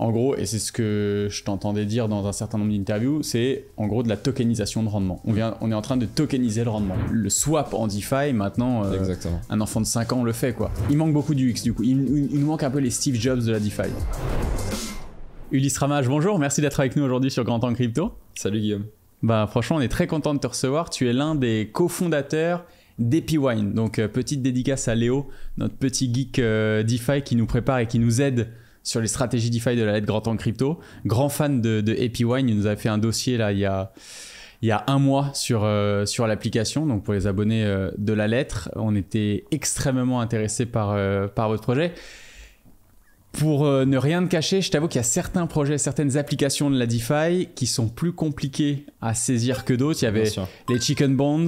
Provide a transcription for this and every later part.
en gros, et c'est ce que je t'entendais dire dans un certain nombre d'interviews, c'est en gros de la tokenisation de rendement. On, est en train de tokeniser le rendement. Le swap en DeFi, maintenant, euh, un enfant de 5 ans le fait quoi. Il manque beaucoup du X du coup. Il, nous manque un peu les Steve Jobs de la DeFi. Ulysse Ramage, bonjour, merci d'être avec nous aujourd'hui sur Grand Temps Crypto. Salut Guillaume. Bah franchement, on est très content de te recevoir. Tu es l'un des cofondateurs d'EpiWine. Donc euh, petite dédicace à Léo, notre petit geek euh, DeFi qui nous prépare et qui nous aide sur les stratégies DeFi de la lettre Grand en crypto. Grand fan de, de il nous a fait un dossier là il y a, il y a un mois sur, euh, sur l'application, donc pour les abonnés euh, de la lettre. On était extrêmement intéressés par, euh, par votre projet. Pour euh, ne rien te cacher, je t'avoue qu'il y a certains projets, certaines applications de la DeFi qui sont plus compliquées à saisir que d'autres. Il y avait les chicken bonds,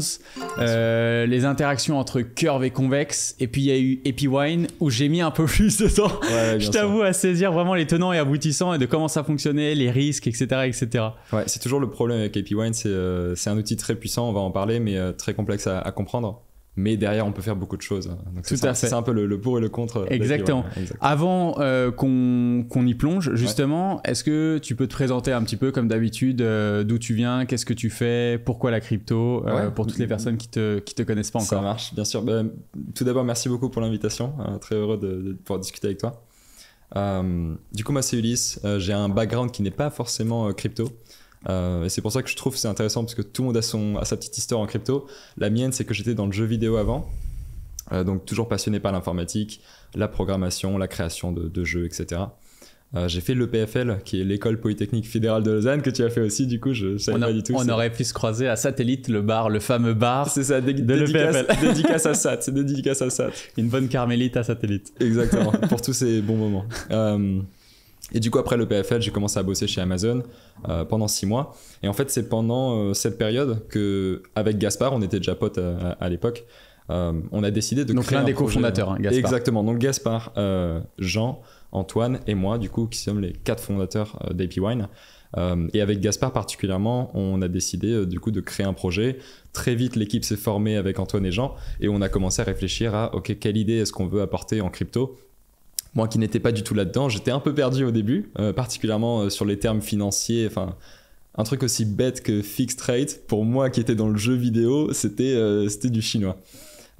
euh, les interactions entre curve et convexe, et puis il y a eu EpiWine où j'ai mis un peu plus de temps, je t'avoue, à saisir vraiment les tenants et aboutissants et de comment ça fonctionnait, les risques, etc. etc. c'est toujours le problème avec EpiWine, euh, c'est un outil très puissant, on va en parler, mais très complexe à comprendre mais derrière on peut faire beaucoup de choses. Hein. Tout à C'est un peu le, pour et le contre. Exactement. Avant euh, qu'on y plonge, justement, est-ce que tu peux te présenter un petit peu comme d'habitude, euh, d'où tu viens, qu'est-ce que tu fais, pourquoi la crypto, euh, pour toutes les personnes qui te, te connaissent pas encore Ça marche, bien sûr. Ben, tout d'abord, merci beaucoup pour l'invitation. Hein. très heureux de, de, pouvoir discuter avec toi. du coup, moi c'est Ulysse. J'ai un background qui n'est pas forcément crypto. Euh, et c'est pour ça que je trouve c'est intéressant parce que tout le monde a, son, a sa petite histoire en crypto. La mienne, c'est que j'étais dans le jeu vidéo avant, euh, donc toujours passionné par l'informatique, la programmation, la création de, jeux, etc. Euh, j'ai fait l'EPFL, qui est l'école polytechnique fédérale de Lausanne, que tu as fait aussi, du coup, je, savais pas du tout. On aurait pu se croiser à Satellite, le bar, le fameux bar. C'est ça, dédicace, dédicace à Sat, c'est dédicace à Sat. Une bonne carmélite à Satellite. Exactement, pour tous ces bons moments. Et du coup, après le PFL, j'ai commencé à bosser chez Amazon euh, pendant six mois. Et en fait, c'est pendant euh, cette période que, avec Gaspard, on était déjà potes euh, à, l'époque, on a décidé de créer. Donc l'un des cofondateurs, hein, Gaspard. Exactement. Donc Gaspard, Jean, Antoine et moi, du coup, qui sommes les quatre fondateurs d'AP Wine. et avec Gaspard particulièrement, on a décidé du coup de créer un projet. Très vite, l'équipe s'est formée avec Antoine et Jean et on a commencé à réfléchir à OK, quelle idée est-ce qu'on veut apporter en crypto moi qui n'étais pas du tout là-dedans, j'étais un peu perdu au début, euh, particulièrement euh, sur les termes financiers. Enfin, un truc aussi bête que fixed rate, pour moi qui était dans le jeu vidéo, c'était euh, c'était du chinois.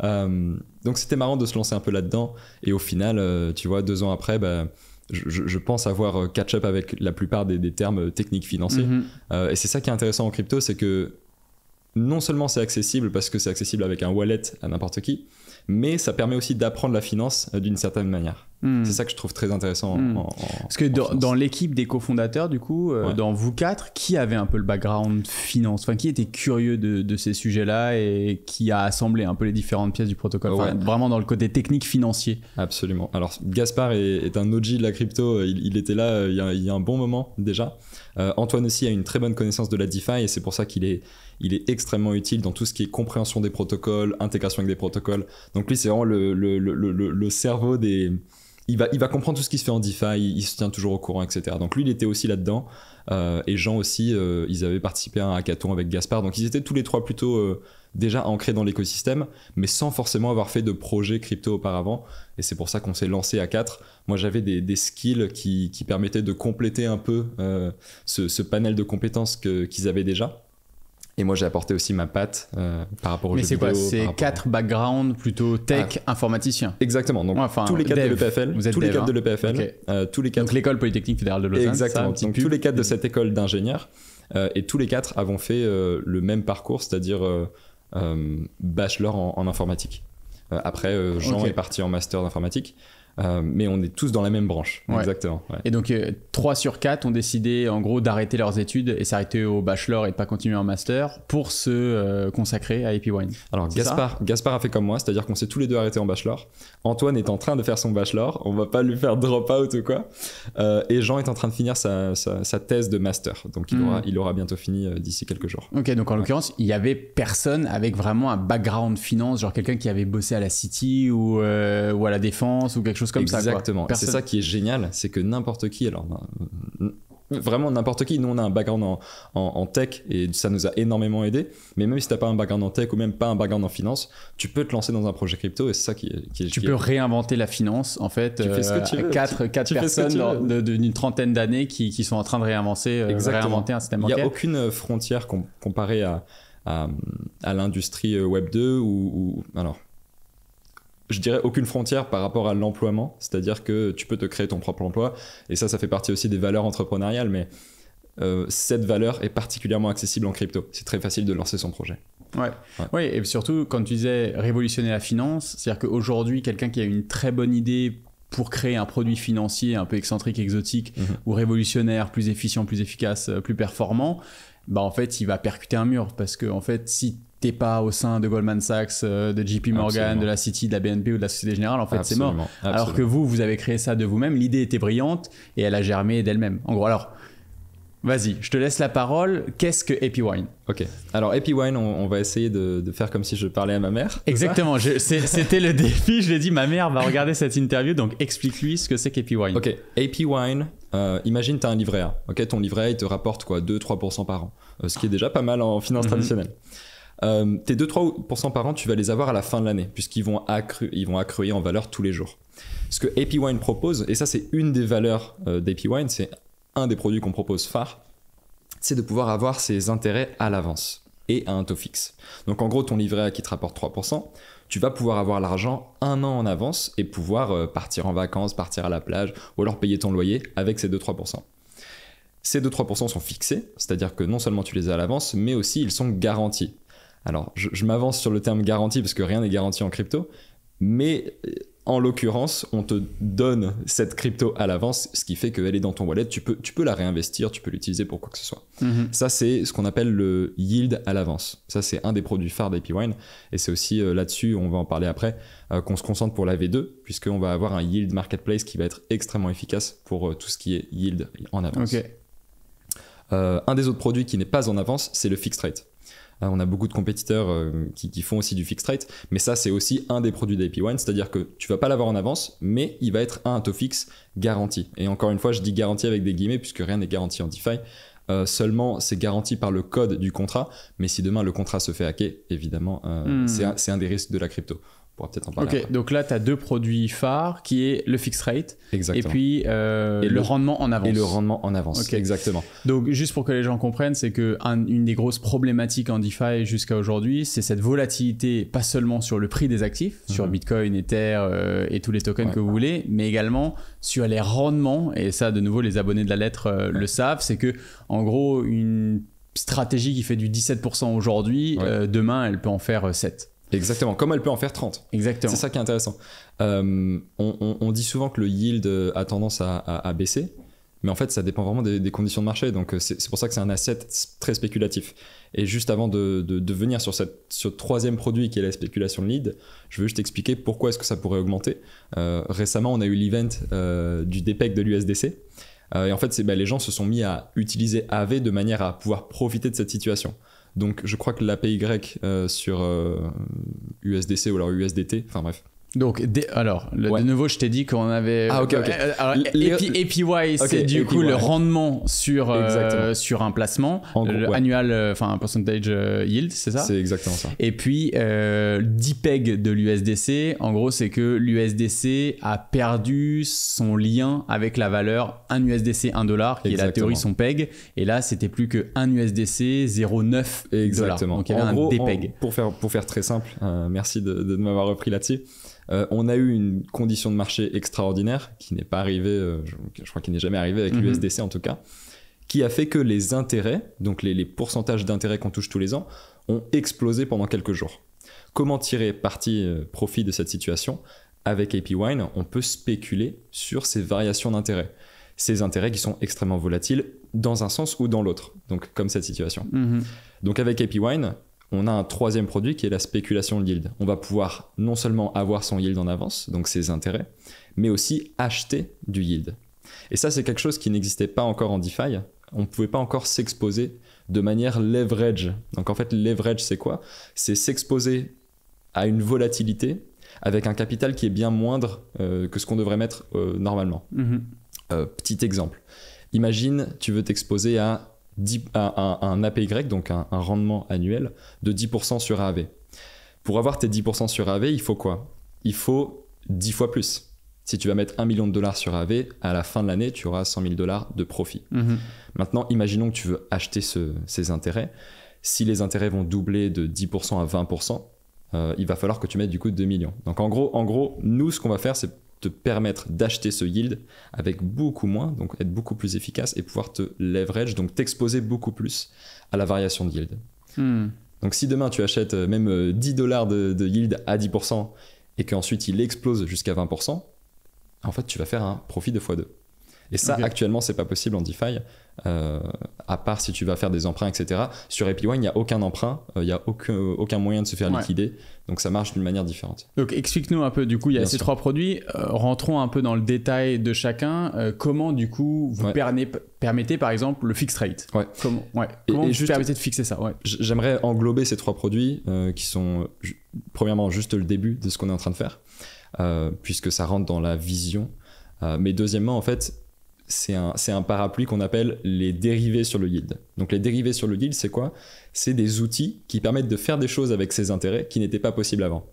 donc c'était marrant de se lancer un peu là-dedans. Et au final, tu vois, deux ans après, bah, je, pense avoir catch-up avec la plupart des, termes techniques financiers. Mhm. et c'est ça qui est intéressant en crypto, c'est que non seulement c'est accessible parce que c'est accessible avec un wallet à n'importe qui, mais ça permet aussi d'apprendre la finance d'une certaine manière. Hmm. C'est ça que je trouve très intéressant. Hmm. Parce que dans, l'équipe des cofondateurs, du coup, euh, dans vous quatre, qui avait un peu le background finance Enfin, qui était curieux de, ces sujets-là et qui a assemblé un peu les différentes pièces du protocole Vraiment dans le côté technique financier. Absolument. Alors, Gaspard est, un OG de la crypto. Il, était là euh, il, y a, un bon moment déjà. Euh, Antoine aussi a une très bonne connaissance de la DeFi et c'est pour ça qu'il est, il est extrêmement utile dans tout ce qui est compréhension des protocoles, intégration avec des protocoles. Donc lui, c'est vraiment le cerveau des il va, comprendre tout ce qui se fait en DeFi, il, se tient toujours au courant, etc. Donc lui, il était aussi là-dedans. Euh, et Jean aussi, euh, ils avaient participé à un hackathon avec Gaspard. Donc ils étaient tous les trois plutôt euh, déjà ancrés dans l'écosystème, mais sans forcément avoir fait de projet crypto auparavant. Et c'est pour ça qu'on s'est lancé à quatre. Moi, j'avais des, skills qui, permettaient de compléter un peu ce, panel de compétences qu'ils avaient déjà. Et moi, j'ai apporté aussi ma patte euh, par rapport au Mais c'est quoi C'est quatre backgrounds plutôt tech, ah. informaticiens Exactement. Donc, tous les quatre de l'EPFL. Vous êtes tous, les quatre de hein. l'EPFL euh, tous les quatre. Donc, l'école polytechnique fédérale de Lausanne. Exactement. Donc, tous les quatre de cette école d'ingénieurs. Euh, et tous les quatre avons fait le même parcours, c'est-à-dire bachelor en, informatique. après, Jean est parti en master d'informatique. Euh, mais on est tous dans la même branche. Exactement. Et donc, 3 euh, sur 4 ont décidé, en gros, d'arrêter leurs études et s'arrêter au bachelor et de pas continuer en master pour se euh, consacrer à Happy Alors, Gaspard, Gaspard a fait comme moi, c'est-à-dire qu'on s'est tous les deux arrêtés en bachelor. Antoine est en train de faire son bachelor, on va pas lui faire drop out ou quoi. Euh, et Jean est en train de finir sa, thèse de master, donc il, hmm. aura, bientôt fini euh, d'ici quelques jours. Ok, donc en l'occurrence, il y avait personne avec vraiment un background finance, genre quelqu'un qui avait bossé à la City ou, euh, à la Défense ou quelque chose comme ça. Exactement, c'est ça qui est génial, c'est que n'importe qui, alors vraiment n'importe qui. Nous, on a un background en, tech et ça nous a énormément aidé. Mais même si tu n'as pas un background en tech ou même pas un background en finance, tu peux te lancer dans un projet crypto et c'est ça qui, est, qui Tu peux réinventer la finance en fait. Tu fais ce que euh, tu veux. Quatre, quatre personnes d'une trentaine d'années qui, sont en train de réinventer, euh, un système Il n'y a aucune euh, frontière comparée à, à, à l'industrie Web 2 ou alors je dirais, aucune frontière par rapport à l'emploi C'est-à-dire que tu peux te créer ton propre emploi. Et ça, ça fait partie aussi des valeurs entrepreneuriales. Mais euh, cette valeur est particulièrement accessible en crypto. C'est très facile de lancer son projet. Ouais. ouais. Oui, et surtout, quand tu disais révolutionner la finance, c'est-à-dire qu'aujourd'hui, quelqu'un qui a une très bonne idée pour créer un produit financier un peu excentrique, exotique mhm. ou révolutionnaire, plus efficient, plus efficace, euh, plus performant, bah en fait, il va percuter un mur parce que en fait, si t'es pas au sein de Goldman Sachs, euh, de JP Morgan, de la City, de la BNP ou de la Société Générale, en fait, c'est mort. Alors que vous, vous avez créé ça de vous-même, l'idée était brillante et elle a germé d'elle-même. En gros, alors, vas-y, je te laisse la parole. Qu'est-ce que Happy Wine Ok. Alors, Happy Wine, on, va essayer de, faire comme si je parlais à ma mère. Exactement. C'était le défi. Je lui ai dit, ma mère va regarder cette interview, donc explique-lui ce que c'est qu'Happy Wine. Ok. Happy Wine, euh, imagine, tu as un livret A. Ok, ton livret, il te rapporte quoi 2-3% par an. Euh, ce qui est déjà pas mal en finance mm-hmm. traditionnelle. Euh, tes 2-3% par an, tu vas les avoir à la fin de l'année, puisqu'ils vont, accru ils vont accruer en valeur tous les jours. Ce que Epiwine propose, et ça c'est une des valeurs euh, d'Epiwine c'est un des produits qu'on propose phare, c'est de pouvoir avoir ses intérêts à l'avance et à un taux fixe. Donc en gros, ton livret qui te rapporte 3%, tu vas pouvoir avoir l'argent un an en avance et pouvoir euh, partir en vacances, partir à la plage, ou alors payer ton loyer avec ces 2-3%. Ces 2-3% sont fixés, c'est-à-dire que non seulement tu les as à l'avance, mais aussi ils sont garantis. Alors, je, m'avance sur le terme garantie parce que rien n'est garanti en crypto, mais euh, en l'occurrence, on te donne cette crypto à l'avance, ce qui fait qu'elle est dans ton wallet, tu peux, tu peux la réinvestir, tu peux l'utiliser pour quoi que ce soit. Mm-hmm. Ça, c'est ce qu'on appelle le yield à l'avance. Ça, c'est un des produits phares d'APWine, et c'est aussi euh, là-dessus, on va en parler après, euh, qu'on se concentre pour la V2, puisqu'on va avoir un yield marketplace qui va être extrêmement efficace pour tout ce qui est yield en avance. un des autres produits qui n'est pas en avance, c'est le fixed rate. Hein, on a beaucoup de compétiteurs euh, qui, font aussi du fixed rate, mais ça c'est aussi un des produits dap 1 cest c'est-à-dire que tu vas pas l'avoir en avance, mais il va être à un taux fixe garanti. Et encore une fois, je dis garanti avec des guillemets puisque rien n'est garanti en DeFi. Euh, seulement, c'est garanti par le code du contrat, mais si demain le contrat se fait hacker, évidemment, euh, hmm. c'est un des risques de la crypto peut-être en parler. Ok, donc là, tu as deux produits phares qui est le fixed rate et puis euh, le, rendement en avance. Et le rendement en avance, ok exactement. Donc, juste pour que les gens comprennent, c'est que une des grosses problématiques en DeFi jusqu'à aujourd'hui, c'est cette volatilité, pas seulement sur le prix des actifs, mhm. sur Bitcoin, Ether euh, et tous les tokens que vous voulez, mais également sur les rendements. Et ça, de nouveau, les abonnés de la lettre euh, le savent, c'est que, en gros, une stratégie qui fait du 17% aujourd'hui, demain, elle peut en faire 7. Exactement, comme elle peut en faire 30. Exactement. C'est ça qui est intéressant. Euh, on, dit souvent que le yield a tendance à, baisser, mais en fait, ça dépend vraiment des, conditions de marché. Donc, euh, c'est pour ça que c'est un asset très spéculatif. Et juste avant de, venir sur, ce troisième produit qui est la spéculation de lead, je veux juste expliquer pourquoi est-ce que ça pourrait augmenter. Euh, récemment, on a eu l'event du DPEC de l'USDC. et en fait, bah, les gens se sont mis à utiliser AV de manière à pouvoir profiter de cette situation. Donc je crois que l'APY euh, sur USDC euh, ou alors USDT, enfin bref, donc, alors, de nouveau, je t'ai dit qu'on avait. Ah, ok, ok. Euh, alors, APY, c'est du coup le rendement sur, euh, sur un placement, en le annual, euh, enfin, percentage yield, c'est ça C'est exactement ça. Et puis, euh, DPEG de l'USDC, en gros, c'est que l'USDC a perdu son lien avec la valeur 1 USDC 1 dollar, qui est la théorie son PEG. Et là, c'était plus que 1 USDC 0,9 Exactement. Donc, il y avait un DPEG. pour, faire, pour faire très simple, merci de, de m'avoir repris là-dessus. Euh, on a eu une condition de marché extraordinaire qui n'est pas arrivée, euh, je, crois qu'il n'est jamais arrivé avec mhm. l'USDC en tout cas, qui a fait que les intérêts, donc les, pourcentages d'intérêts qu'on touche tous les ans, ont explosé pendant quelques jours. Comment tirer parti, euh, profit de cette situation Avec AP Wine, on peut spéculer sur ces variations d'intérêts. Ces intérêts qui sont extrêmement volatiles dans un sens ou dans l'autre, donc comme cette situation. Mhm. Donc avec AP Wine, on a un troisième produit qui est la spéculation de yield. On va pouvoir non seulement avoir son yield en avance, donc ses intérêts, mais aussi acheter du yield. Et ça, c'est quelque chose qui n'existait pas encore en DeFi. On ne pouvait pas encore s'exposer de manière leverage. Donc en fait, leverage, c'est quoi C'est s'exposer à une volatilité avec un capital qui est bien moindre euh, que ce qu'on devrait mettre euh, normalement. Mm-hmm. Euh, petit exemple. Imagine, tu veux t'exposer à un, APY, donc un, rendement annuel de 10% sur AV. Pour avoir tes 10% sur AV, il faut quoi Il faut 10 fois plus. Si tu vas mettre 1 million de dollars sur AV, à la fin de l'année, tu auras 100 000 dollars de profit. Mhm. Maintenant, imaginons que tu veux acheter ces intérêts. Si les intérêts vont doubler de 10% à 20%, euh, il va falloir que tu mettes du coup 2 millions. Donc en gros, en gros nous, ce qu'on va faire, c'est te permettre d'acheter ce yield avec beaucoup moins, donc être beaucoup plus efficace et pouvoir te leverage, donc t'exposer beaucoup plus à la variation de yield. Hmm. Donc si demain tu achètes euh, même 10 euh, dollars de, yield à 10% et qu'ensuite il explose jusqu'à 20%, en fait tu vas faire un profit de x2. Et ça actuellement c'est pas possible en DeFi euh, à part si tu vas faire des emprunts, etc. Sur Happy il n'y a aucun emprunt, euh, il n'y a aucun, moyen de se faire liquider. Donc ça marche d'une manière différente. Donc explique-nous un peu, du coup, il y a ces trois produits. Euh, rentrons un peu dans le détail de chacun. comment, du coup, vous permettez, par exemple, le fixed rate ouais. Comment, vous de fixer ça J'aimerais englober ces trois produits qui sont, premièrement, juste le début de ce qu'on est en train de faire, puisque ça rentre dans la vision. mais deuxièmement, en fait, c'est un, parapluie qu'on appelle les dérivés sur le yield. Donc les dérivés sur le yield, c'est quoi C'est des outils qui permettent de faire des choses avec ces intérêts qui n'étaient pas possibles avant.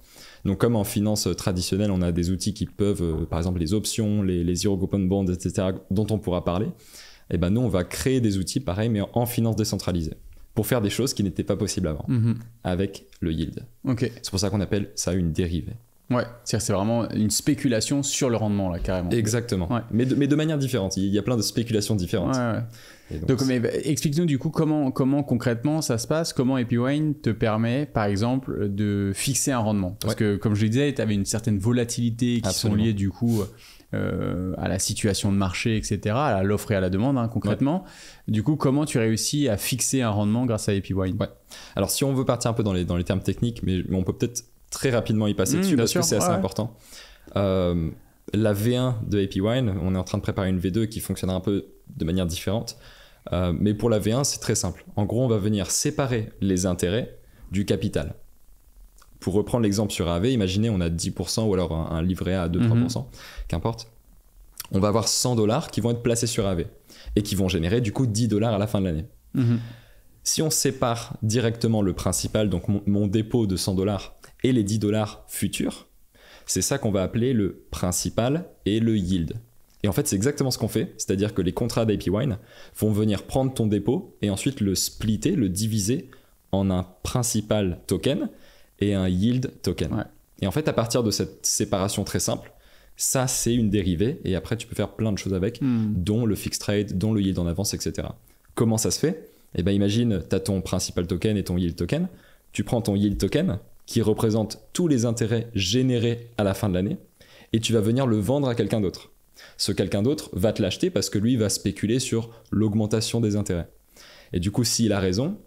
Donc comme en finance traditionnelle, on a des outils qui peuvent, euh, par exemple les options, les, les zero coupon bonds, etc., dont on pourra parler, et eh ben nous, on va créer des outils pareils, mais en finance décentralisée pour faire des choses qui n'étaient pas possibles avant, mhm. avec le yield. C'est pour ça qu'on appelle ça une dérivée. Ouais, c'est vraiment une spéculation sur le rendement, là, carrément. Exactement. Mais, de, manière différente. Il y a plein de spéculations différentes. donc, explique-nous du coup comment, comment concrètement ça se passe, comment EpiWine te permet, par exemple, de fixer un rendement. Parce que, comme je le disais, tu avais une certaine volatilité qui sont liées du coup. Euh, à la situation de marché, etc., à l'offre et à la demande, hein, concrètement. Du coup, comment tu réussis à fixer un rendement grâce à EpiWine ouais. Alors, si on veut partir un peu dans les, termes techniques, mais on peut peut-être très rapidement y passer mm, dessus parce que c'est assez important. Euh, la V1 de AP Wine, on est en train de préparer une V2 qui fonctionnera un peu de manière différente. Euh, mais pour la V1, c'est très simple. En gros, on va venir séparer les intérêts du capital. Pour reprendre l'exemple sur AV, imaginez on a 10% ou alors un, livret A à 2-3%, mm-hmm. qu'importe. On va avoir 100 dollars qui vont être placés sur AV et qui vont générer du coup 10 dollars à la fin de l'année. Mm-hmm. Si on sépare directement le principal, donc mon, mon dépôt de 100 dollars, et les 10 dollars futurs, c'est ça qu'on va appeler le principal et le yield. Et en fait, c'est exactement ce qu'on fait, c'est-à-dire que les contrats Wine vont venir prendre ton dépôt et ensuite le splitter, le diviser en un principal token et un yield token. Et en fait, à partir de cette séparation très simple, ça, c'est une dérivée, et après, tu peux faire plein de choses avec, hmm. dont le fixed trade, dont le yield en avance, etc. Comment ça se fait Eh bien, imagine, tu as ton principal token et ton yield token. Tu prends ton yield token, qui représente tous les intérêts générés à la fin de l'année, et tu vas venir le vendre à quelqu'un d'autre. Ce quelqu'un d'autre va te l'acheter parce que lui va spéculer sur l'augmentation des intérêts. Et du coup, s'il a raison,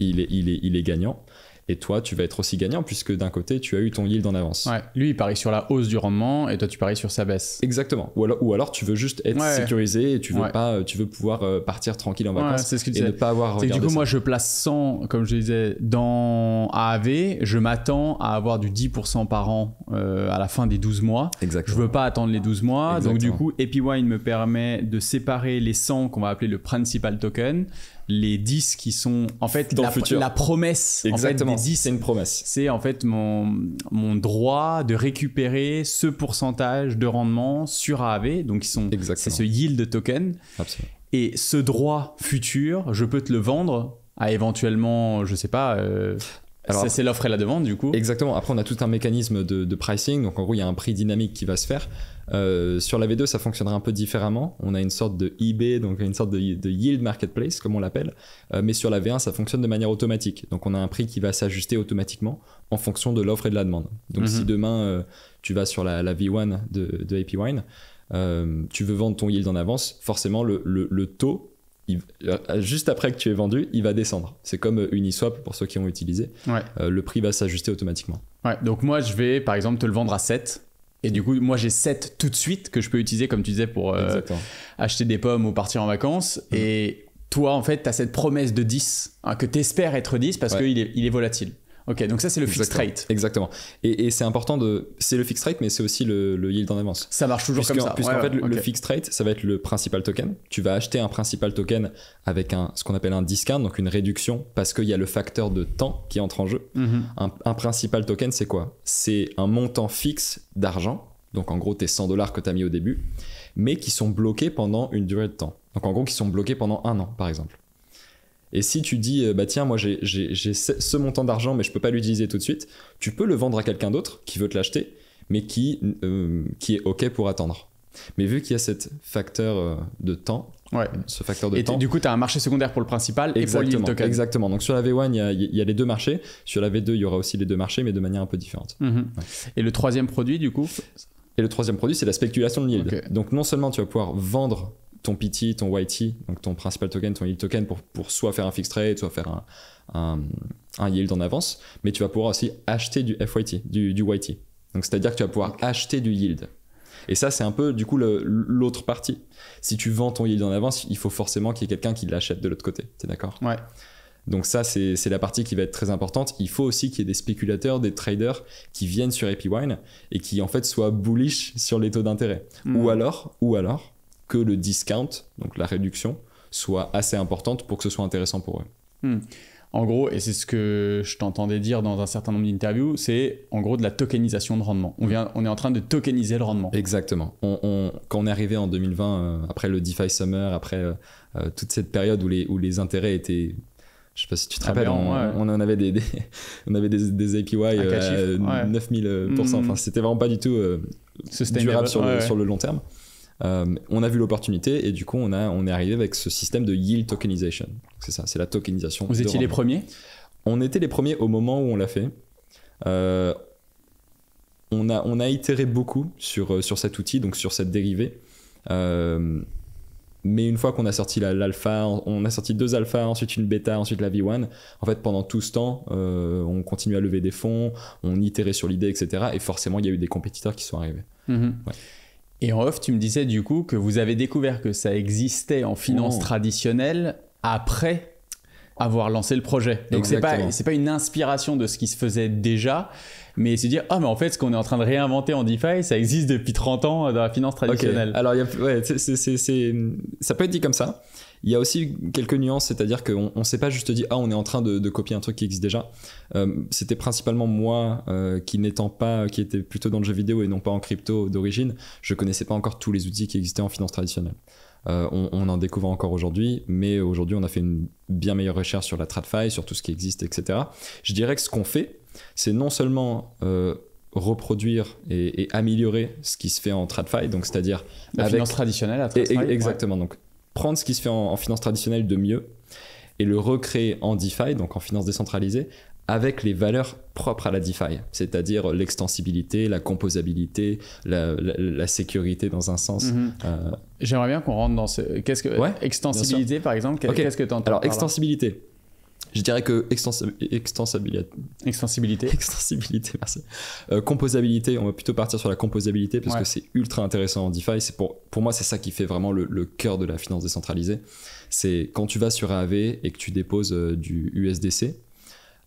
il est, il est, il est gagnant. Et toi, tu vas être aussi gagnant puisque d'un côté, tu as eu ton yield en avance. Lui, il parie sur la hausse du rendement et toi, tu paries sur sa baisse. Exactement. Ou alors, tu veux juste être sécurisé et tu veux, pas, euh, tu veux pouvoir euh, partir tranquille en vacances ce que et ne pas avoir. du coup, moi, je place 100, comme je disais, dans AAV. Je m'attends à avoir du 10% par an euh, à la fin des 12 mois. Exactement. Je veux pas attendre les 12 mois. Donc, du coup, EpiWine me permet de séparer les 100 qu'on va appeler le principal token les 10 qui sont en fait dans la, futur. la promesse exactement en 10 c'est une promesse c'est en fait mon, mon droit de récupérer ce pourcentage de rendement sur AAV donc ils sont c'est ce yield token et ce droit futur je peux te le vendre à éventuellement, je sais pas, euh, c'est l'offre et la demande du coup. Exactement. Après, on a tout un mécanisme de, pricing. Donc en gros, il y a un prix dynamique qui va se faire. Euh, sur la V2, ça fonctionnera un peu différemment. On a une sorte de eBay, donc une sorte de, yield marketplace, comme on l'appelle. Euh, mais sur la V1, ça fonctionne de manière automatique. Donc on a un prix qui va s'ajuster automatiquement en fonction de l'offre et de la demande. Donc si mhm. demain euh, tu vas sur la, V1 de, de AP Wine, tu veux vendre ton yield en avance, forcément le, le taux euh, juste après que tu es vendu, il va descendre. C'est comme euh, Uniswap pour ceux qui ont utilisé. Euh, le prix va s'ajuster automatiquement. donc moi, je vais par exemple te le vendre à 7. Et du coup, moi, j'ai 7 tout de suite que je peux utiliser, comme tu disais, pour acheter des pommes ou partir en vacances. Mhm. Et toi, en fait, tu as cette promesse de 10, hein, que tu espères être 10 parce qu'il il est volatile. Ok, donc ça c'est le fixed rate. Exactement. Et, c'est important de. C'est le fixed rate, mais c'est aussi le, yield en avance. Ça marche toujours comme ça. Puisqu'en en fait, le, fixed rate, ça va être le principal token. Tu vas acheter un principal token avec un, ce qu'on appelle un discount, donc une réduction, parce qu'il y a le facteur de temps qui entre en jeu. Mhm. un, principal token, c'est quoi C'est un montant fixe d'argent, donc en gros tes 100 dollars que tu as mis au début, mais qui sont bloqués pendant une durée de temps. Donc en gros, qui sont bloqués pendant un an, par exemple. Et si tu dis, euh, bah tiens, moi j'ai ce montant d'argent, mais je peux pas l'utiliser tout de suite, tu peux le vendre à quelqu'un d'autre qui veut te l'acheter, mais qui, euh, qui est OK pour attendre. Mais vu qu'il y a cette facteur euh, de temps, ce facteur de temps. Et du coup, tu as un marché secondaire pour le principal et pour le token. Exactement. Donc sur la V1, il y, a les deux marchés. Sur la V2, il y aura aussi les deux marchés, mais de manière un peu différente. Mhm. Et le troisième produit, du coup et le troisième produit, c'est la spéculation de yield. Donc non seulement tu vas pouvoir vendre ton PT, ton YT, donc ton principal token, ton yield token, pour, pour soit faire un fixed trade, soit faire un, un, yield en avance, mais tu vas pouvoir aussi acheter du FYT, du, du YT. Donc c'est-à-dire que tu vas pouvoir acheter du yield. Et ça, c'est un peu du coup l'autre partie. Si tu vends ton yield en avance, il faut forcément qu'il y ait quelqu'un qui l'achète de l'autre côté. T'es d'accord Ouais. Donc ça, c'est la partie qui va être très importante. Il faut aussi qu'il y ait des spéculateurs, des traders qui viennent sur Wine et qui en fait soient bullish sur les taux d'intérêt. Hmm. Ou alors, ou alors, que le discount, donc la réduction, soit assez importante pour que ce soit intéressant pour eux. Hmm. En gros, et c'est ce que je t'entendais dire dans un certain nombre d'interviews, c'est en gros de la tokenisation de rendement. On, vient, on est en train de tokeniser le rendement. Exactement. quand on est arrivé en 2020, euh, après le DeFi Summer, après euh, euh, toute cette période où les, où les intérêts étaient je sais pas si tu te rappelles, ah ben, on, en avait des, on avait des, APY à 9000%. Enfin, c'était vraiment pas du tout durable sur, le, long terme. Euh, on a vu l'opportunité et du coup, on, a, on est arrivé avec ce système de yield tokenization. C'est ça, c'est la tokenisation. Vous étiez les premiers On était les premiers au moment où on l'a fait. Euh, on, a, on a itéré beaucoup sur, euh, sur cet outil, donc sur cette dérivée. mais une fois qu'on a sorti l'alpha, on a sorti deux alphas, ensuite une bêta, ensuite la V1, en fait, pendant tout ce temps, on continue à lever des fonds, on itérait sur l'idée, etc. Et forcément, il y a eu des compétiteurs qui sont arrivés. Mm-hmm. Et en off, tu me disais du coup que vous avez découvert que ça existait en finance oh. traditionnelle après avoir lancé le projet. Donc c'est pas c'est pas une inspiration de ce qui se faisait déjà, mais se dire ah mais en fait ce qu'on est en train de réinventer en DeFi, ça existe depuis 30 ans dans la finance traditionnelle. Alors ça peut être dit comme ça. Il y a aussi quelques nuances, c'est-à-dire qu'on ne s'est pas juste dit ah on est en train de, copier un truc qui existe déjà. Euh, c'était principalement moi euh, qui n'étant pas, qui était plutôt dans le jeu vidéo et non pas en crypto d'origine, je connaissais pas encore tous les outils qui existaient en finance traditionnelle. Euh, on, en découvre encore aujourd'hui, mais aujourd'hui on a fait une bien meilleure recherche sur la TradFi, sur tout ce qui existe, etc. Je dirais que ce qu'on fait, c'est non seulement reproduire et, améliorer ce qui se fait en TradFi, donc c'est-à-dire la finance traditionnelle à Exactement, donc prendre ce qui se fait en, finance traditionnelle de mieux et le recréer en DeFi, donc en finance décentralisée, avec les valeurs propres à la DeFi, c'est-à-dire l'extensibilité, la composabilité, la, sécurité dans un sens. Mhm. Euh, J'aimerais bien qu'on rentre dans ce... Qu'est-ce que... Ouais, extensibilité, par exemple, qu'est-ce que tu entends Alors, extensibilité. Je dirais que extensibilité, extensibilité, extensibilité merci. Euh, composabilité, on va plutôt partir sur la composabilité parce que c'est ultra intéressant en DeFi. C'est pour, pour moi, c'est ça qui fait vraiment le, cœur de la finance décentralisée. C'est quand tu vas sur AAV et que tu déposes euh, du USDC,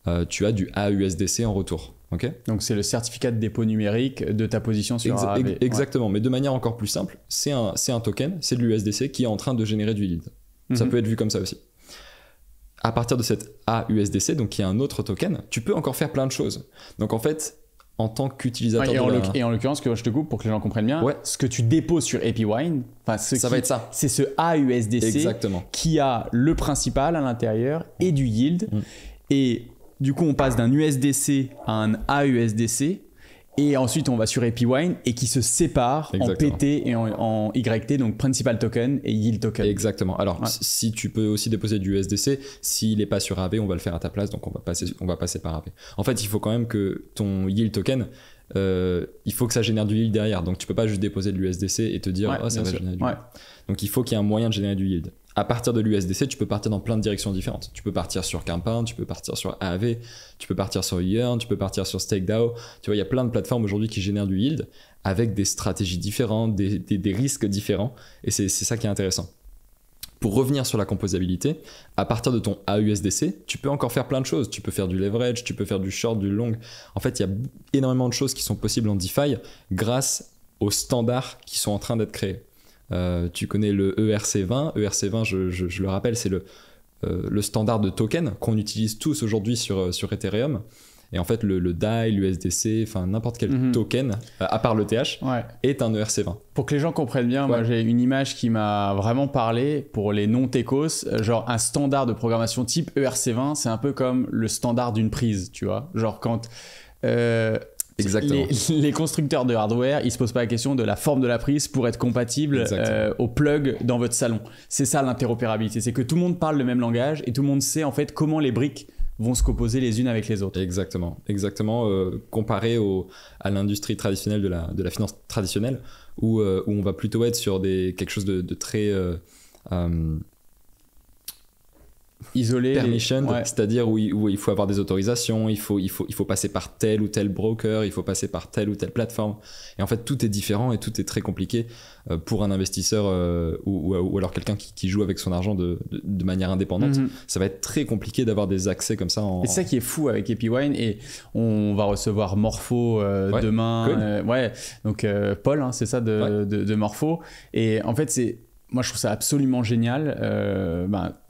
euh, tu as du AUSDC en retour. Ok. Donc c'est le certificat de dépôt numérique de ta position sur AAV. Exactement, mais de manière encore plus simple, c'est un, un token, c'est de l'USDC qui est en train de générer du yield. Ça mhm. peut être vu comme ça aussi à partir de cette AUSDC, donc qui est un autre token, tu peux encore faire plein de choses. Donc en fait, en tant qu'utilisateur. et, en l'occurrence, que je te coupe pour que les gens comprennent bien, ce que tu déposes sur Epywine ce ça va être ça. C'est ce AUSDC Exactement. qui a le principal à l'intérieur et du yield. Mm. Et du coup, on passe d'un USDC à un AUSDC et ensuite on va sur Epywine et qui se sépare en PT et en, YT, donc Principal Token et Yield Token. Exactement. Alors si tu peux aussi déposer du USDC, s'il n'est pas sur AV on va le faire à ta place, donc on va passer, on va passer par AV. En fait, il faut quand même que ton Yield Token, euh, il faut que ça génère du yield derrière, donc tu ne peux pas juste déposer de l'USDC et te dire oh, ça va générer du yield. Donc il faut qu'il y ait un moyen de générer du yield à partir de l'USDC, tu peux partir dans plein de directions différentes. Tu peux partir sur Quimpan, tu peux partir sur AAV, tu peux partir sur Yearn, tu peux partir sur StakeDAO. Tu vois, il y a plein de plateformes aujourd'hui qui génèrent du yield avec des stratégies différentes, des, des risques différents. Et c'est ça qui est intéressant. Pour revenir sur la composabilité, à partir de ton AUSDC, tu peux encore faire plein de choses. Tu peux faire du leverage, tu peux faire du short, du long. En fait, il y a énormément de choses qui sont possibles en DeFi grâce aux standards qui sont en train d'être créés. Euh, tu connais le ERC20. ERC20, je, je, le rappelle, c'est le, euh, le standard de token qu'on utilise tous aujourd'hui sur, euh, sur Ethereum. Et en fait, le, le DAI, l'USDC, enfin n'importe quel mhm. token, à part le TH, est un ERC20. Pour que les gens comprennent bien, moi j'ai une image qui m'a vraiment parlé pour les non-techos. Genre un standard de programmation type ERC20, c'est un peu comme le standard d'une prise, tu vois. Genre quand. Exactement. Les, constructeurs de hardware, ils se posent pas la question de la forme de la prise pour être compatible euh, au plug dans votre salon. C'est ça l'interopérabilité, c'est que tout le monde parle le même langage et tout le monde sait en fait comment les briques vont se composer les unes avec les autres. Exactement, exactement. Euh, comparé au, à l'industrie traditionnelle de la, de la finance traditionnelle, où, euh, on va plutôt être sur des, quelque chose de très isolé permission c'est-à-dire où, où, il faut avoir des autorisations il faut, il, faut, il faut passer par tel ou tel broker il faut passer par telle ou telle plateforme et en fait tout est différent et tout est très compliqué euh, pour un investisseur euh, ou, alors quelqu'un qui, joue avec son argent de, de, manière indépendante mhm. ça va être très compliqué d'avoir des accès comme ça et c'est ça qui est fou avec EpiWine et on va recevoir Morpho euh, demain ouais donc Paul hein, c'est ça de, de, Morpho et en fait c'est moi je trouve ça absolument génial bah,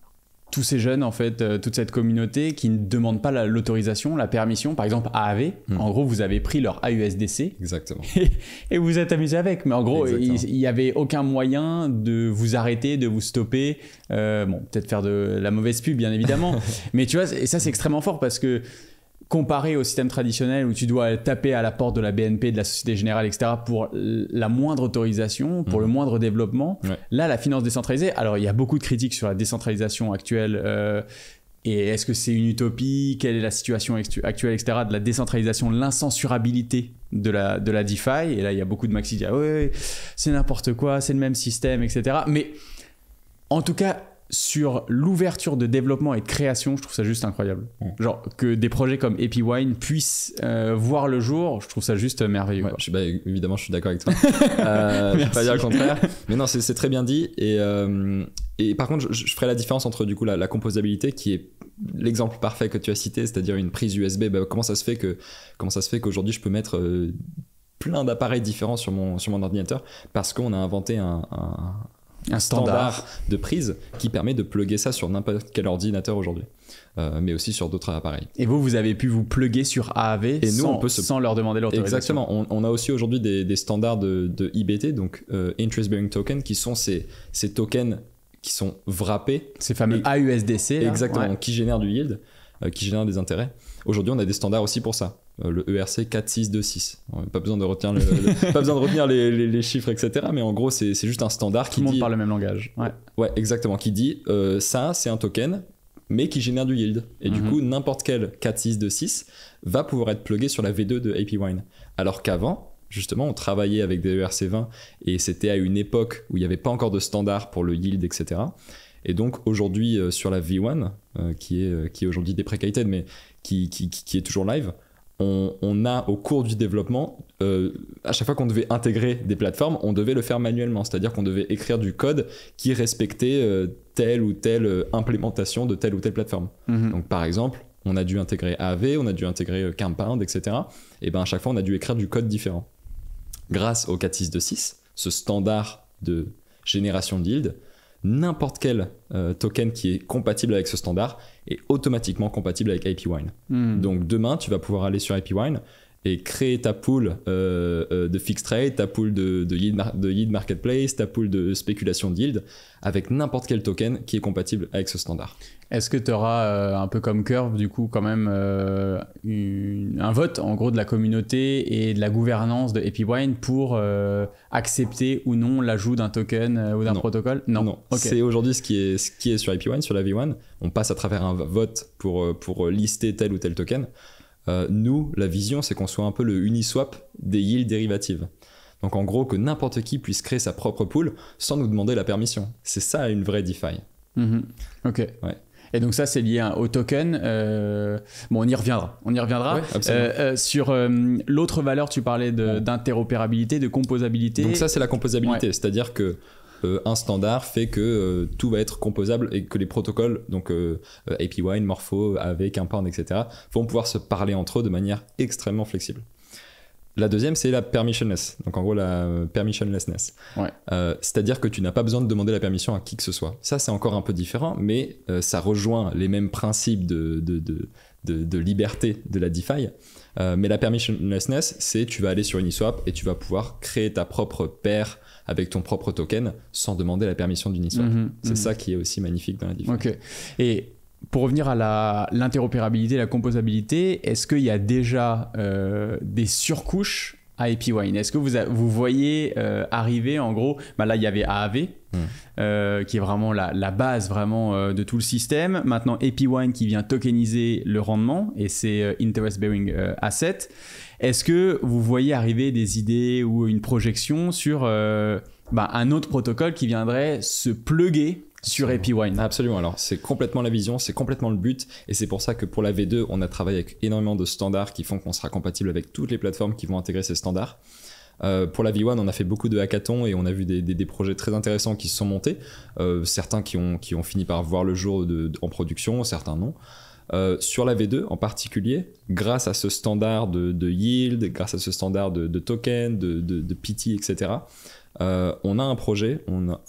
tous ces jeunes, en fait, euh, toute cette communauté qui ne demande pas l'autorisation, la, permission, par exemple AAV. Hmm. En gros, vous avez pris leur AUSDC. Exactement. Et, vous êtes amusé avec. Mais en gros, il n'y avait aucun moyen de vous arrêter, de vous stopper. Euh, bon, peut-être faire de la mauvaise pub, bien évidemment. mais tu vois, et ça, c'est extrêmement fort parce que comparé au système traditionnel où tu dois taper à la porte de la BNP, de la Société Générale, etc. pour la moindre autorisation, pour le mhm. moindre développement, là, la finance décentralisée, alors il y a beaucoup de critiques sur la décentralisation actuelle. Euh, et est-ce que c'est une utopie Quelle est la situation actuelle, etc. de la décentralisation, l'incensurabilité de la, de la DeFi Et là, il y a beaucoup de maxi qui ah c'est n'importe quoi, c'est le même système, etc. Mais en tout cas, sur l'ouverture de développement et de création, je trouve ça juste incroyable. Genre que des projets comme Epiwine puissent euh, voir le jour, je trouve ça juste merveilleux. évidemment, je suis d'accord avec toi. Euh, je vais pas dire le contraire. Mais non, c'est très bien dit. Et, euh, par contre, je, ferai la différence entre du coup la, composabilité qui est l'exemple parfait que tu as cité, c'est-à-dire une prise USB. Bah, comment ça se fait que comment ça se fait qu'aujourd'hui je peux mettre plein d'appareils différents sur mon, sur mon ordinateur parce qu'on a inventé un, un standard. de prise qui permet de plugger ça sur n'importe quel ordinateur aujourd'hui, euh, mais aussi sur d'autres appareils. Et vous, vous avez pu vous plugger sur AAV et sans, nous, on sans leur demander l'autorisation. Exactement. On, a aussi aujourd'hui des, standards de, IBT, donc euh, Interest Bearing Token, qui sont ces, tokens qui sont wrappés. Ces fameux AUSDC. exactement, qui génèrent du yield, euh, qui génèrent des intérêts. Aujourd'hui, on a des standards aussi pour ça. Euh, le ERC 4626. Pas besoin de retenir, pas besoin de retenir les, chiffres, etc. Mais en gros, c'est juste un standard qui. Tout le monde parle le même langage. Ouais, ouais exactement. Qui dit euh, ça, c'est un token, mais qui génère du yield. Et du mhm. coup, n'importe quel 4626 va pouvoir être plugué sur la V2 de AP Wine. Alors qu'avant, justement, on travaillait avec des ERC20 et c'était à une époque où il n'y avait pas encore de standard pour le yield, etc. Et donc aujourd'hui, euh, sur la V1, qui est, qui est aujourd'hui déprécated, mais qui, qui, qui, est toujours live, on, a au cours du développement, euh, à chaque fois qu'on devait intégrer des plateformes, on devait le faire manuellement, c'est-à-dire qu'on devait écrire du code qui respectait euh, telle ou telle euh, implémentation de telle ou telle plateforme. Mhm. Donc par exemple, on a dû intégrer AV, on a dû intégrer Campound etc. Et bien à chaque fois, on a dû écrire du code différent. Grâce au 4626, ce standard de génération de n'importe quel euh, token qui est compatible avec ce standard est automatiquement compatible avec IP Wine. Hmm. Donc demain, tu vas pouvoir aller sur IPWine et créer ta pool euh, euh, de fixed rate, ta pool de, yield, de yield marketplace, ta pool de spéculation de yield avec n'importe quel token qui est compatible avec ce standard. Est-ce que tu auras, euh, un peu comme Curve, du coup, quand même euh, un vote, en gros, de la communauté et de la gouvernance de Epywine pour euh, accepter ou non l'ajout d'un token ou d'un protocole Non. C'est aujourd'hui ce, qui est, ce qui est sur Epywine sur la V1. On passe à travers un vote pour, pour lister tel ou tel token. nous, la vision, c'est qu'on soit un peu le Uniswap des yields dérivatives. Donc en gros, que n'importe qui puisse créer sa propre pool sans nous demander la permission. C'est ça une vraie DeFi. Mhm. Ok. Ouais. Et donc ça, c'est lié au token. Euh, bon, on y reviendra. On y reviendra. Euh, euh, sur l'autre valeur, tu parlais d'interopérabilité, de composabilité. Donc ça, c'est la composabilité, c'est-à-dire que un standard fait que tout va être composable et que les protocoles, donc APY, Morpho, avec Impound, etc., vont pouvoir se parler entre eux de manière extrêmement flexible. La deuxième, c'est la permissionless. Donc en gros, la permissionlessness. Euh, c'est-à-dire que tu n'as pas besoin de demander la permission à qui que ce soit. Ça, c'est encore un peu différent, mais euh, ça rejoint les mêmes principes de, de, liberté de la DeFi. Euh, mais la permissionlessness, c'est tu vas aller sur Uniswap et tu vas pouvoir créer ta propre paire avec ton propre token sans demander la permission d'Uniswap. Mhm, c'est mhm. ça qui est aussi magnifique dans la DeFi. Ok. Et pour revenir à l'interopérabilité, la, composabilité, est-ce qu'il y a déjà euh, des surcouches à Epiwine Est-ce que vous, vous voyez euh, arriver, en gros, bah là il y avait AAV, hmm. euh, qui est vraiment la, la base vraiment de tout le système. Maintenant Epiwine qui vient tokeniser le rendement, et c'est Interest Bearing Asset. Est-ce que vous voyez arriver des idées ou une projection sur bah, un autre protocole qui viendrait se pluguer sur Epiwine. Wine. Absolument. Alors, c'est complètement la vision, c'est complètement le but. Et c'est pour ça que pour la V2, on a travaillé avec énormément de standards qui font qu'on sera compatible avec toutes les plateformes qui vont intégrer ces standards. Euh, pour la V1, on a fait beaucoup de hackathons et on a vu des, projets très intéressants qui se sont montés. Euh, certains qui ont, fini par voir le jour en production, certains non. Euh, sur la V2 en particulier, grâce à ce standard de, yield, grâce à ce standard de, token, de, PT, etc., on a un projet, on a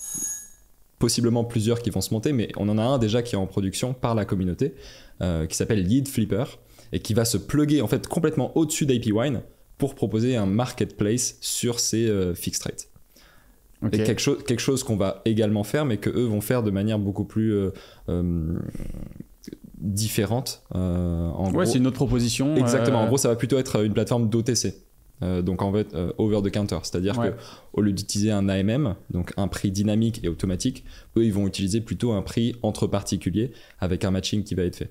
possiblement plusieurs qui vont se monter, mais on en a un déjà qui est en production par la communauté, euh, qui s'appelle Lead Flipper, et qui va se plugger en fait complètement au-dessus Wine pour proposer un marketplace sur ces euh, fixed rates. Et quelque, chose quelque chose qu'on va également faire, mais que eux vont faire de manière beaucoup plus euh, différente. en ouais, c'est une autre proposition. Exactement. En gros, ça va plutôt être une plateforme d'OTC. Euh, donc en fait, euh, over the counter, c'est-à-dire que qu'au lieu d'utiliser un AMM, donc un prix dynamique et automatique, eux ils vont utiliser plutôt un prix entre particuliers avec un matching qui va être fait.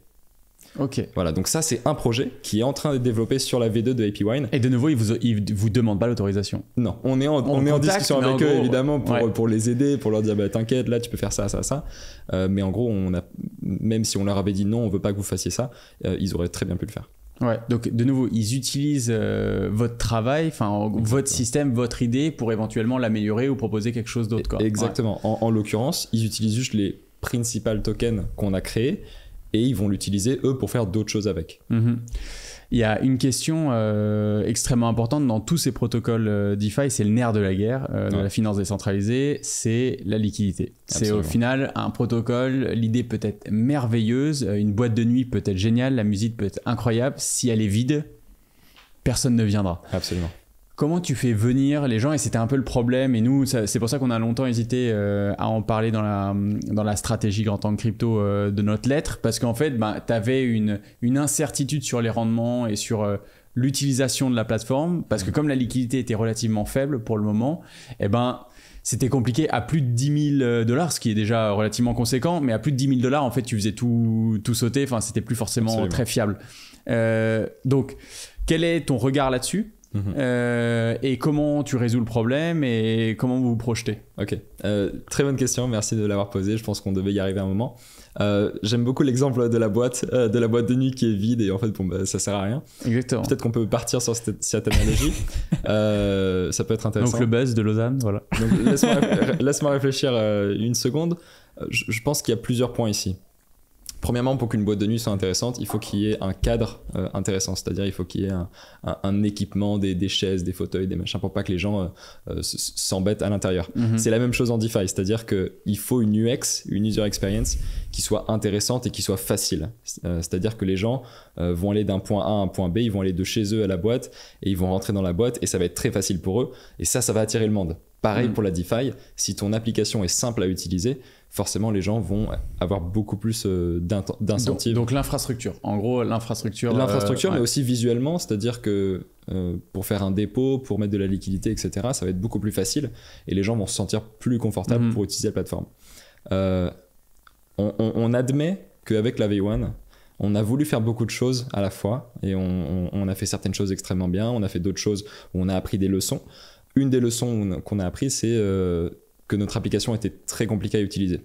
Ok. Voilà, donc ça c'est un projet qui est en train de développer sur la V2 de AP Wine. Et de nouveau, ils vous, vous demandent pas l'autorisation. Non, on est en, en discussion avec eux évidemment pour, les aider, pour leur dire bah, t'inquiète, là tu peux faire ça, ça, ça. Euh, mais en gros, on a, même si on leur avait dit non, on veut pas que vous fassiez ça, ils auraient très bien pu le faire. Ouais. Donc de nouveau, ils utilisent euh, votre travail, enfin votre système, votre idée pour éventuellement l'améliorer ou proposer quelque chose d'autre. Exactement. En, l'occurrence, ils utilisent juste les principales tokens qu'on a créés et ils vont l'utiliser eux pour faire d'autres choses avec. Mm-hmm il y a une question euh, extrêmement importante dans tous ces protocoles euh, DeFi, c'est le nerf de la guerre euh, dans la finance décentralisée, c'est la liquidité. C'est au final un protocole, l'idée peut être merveilleuse, une boîte de nuit peut être géniale, la musique peut être incroyable, si elle est vide, personne ne viendra. Absolument comment tu fais venir les gens Et c'était un peu le problème. Et nous, c'est pour ça qu'on a longtemps hésité euh, à en parler dans la, dans la stratégie en tant que crypto euh, de notre lettre, parce qu'en fait, ben tu avais une, une incertitude sur les rendements et sur euh, l'utilisation de la plateforme, parce que mm. comme la liquidité était relativement faible pour le moment, eh ben c'était compliqué à plus de 10 000 dollars, ce qui est déjà relativement conséquent, mais à plus de 10 000 dollars, en fait, tu faisais tout, tout sauter, enfin, c'était plus forcément très fiable. donc, quel est ton regard là-dessus Mhm. Euh, et comment tu résous le problème et comment vous vous projetez Ok, euh, très bonne question, merci de l'avoir posée, je pense qu'on devait y arriver à un moment. Euh, j'aime beaucoup l'exemple de la boîte de la boîte de nuit qui est vide et en fait bon, bah, ça sert à rien. Exactement. Peut-être qu'on peut partir sur cette, analogie. ça peut être intéressant. Donc le buzz de Lausanne, voilà. Laisse-moi réfléchir une seconde. je pense qu'il y a plusieurs points ici premièrement, pour qu'une boîte de nuit soit intéressante, il faut qu'il y ait un cadre euh, intéressant, c'est-à-dire il faut qu'il y ait un, équipement, des, chaises, des fauteuils, des machins, pour pas que les gens euh, euh, s'embêtent à l'intérieur. Mhm. C'est la même chose en DeFi, c'est-à-dire qu'il faut une UX, une user experience, qui soit intéressante et qui soit facile. c'est-à-dire que les gens vont aller d'un point A à un point B, ils vont aller de chez eux à la boîte et ils vont rentrer dans la boîte et ça va être très facile pour eux. Et ça, ça va attirer le monde. Pareil mhm. pour la DeFi, si ton application est simple à utiliser, forcément les gens vont avoir beaucoup plus euh, d'incentives. Donc, l'infrastructure, en gros l'infrastructure. Euh, l'infrastructure, mais aussi visuellement, c'est-à-dire que euh, pour faire un dépôt, pour mettre de la liquidité, etc., ça va être beaucoup plus facile et les gens vont se sentir plus confortables mhm. pour utiliser la plateforme. Euh, on, admet qu'avec la V1, on a voulu faire beaucoup de choses à la fois et on, a fait certaines choses extrêmement bien, on a fait d'autres choses où on a appris des leçons. Une des leçons qu'on a appris, c'est que notre application était très compliquée à utiliser.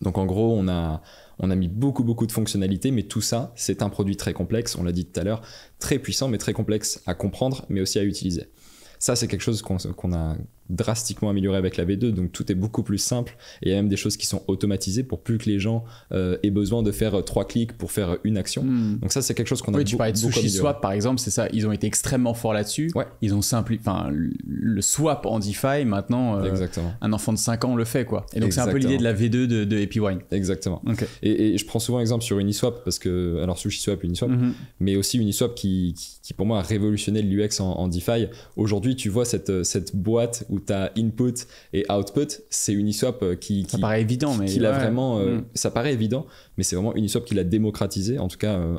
Donc en gros, on a, on a mis beaucoup beaucoup de fonctionnalités, mais tout ça, c'est un produit très complexe, on l'a dit tout à l'heure, très puissant, mais très complexe à comprendre, mais aussi à utiliser. Ça, c'est quelque chose qu'on a, drastiquement amélioré avec la V2, donc tout est beaucoup plus simple et il y a même des choses qui sont automatisées pour plus que les gens euh, aient besoin de faire euh, trois clics pour faire euh, une action. Hmm. Donc ça c'est quelque chose qu'on a oui, tu parlais de Sushi Swap par exemple, c'est ça, ils ont été extrêmement forts là-dessus. Ils ont simplifié, enfin le swap en DeFi maintenant, Exactement. un enfant de 5 ans le fait quoi. Et donc c'est un peu l'idée de la V2 de, de Exactement. Et, je prends souvent exemple sur Uniswap parce que alors Sushi Swap, Uniswap, mm-hmm. mais aussi Uniswap qui, qui, pour moi a révolutionné l'UX en, en DeFi. Aujourd'hui tu vois cette cette boîte où où input et output, c'est Uniswap qui, euh, qui, Ça paraît évident, mais. vraiment, euh, mm. Ça paraît évident, mais c'est vraiment Uniswap qui l'a démocratisé. En tout cas, euh,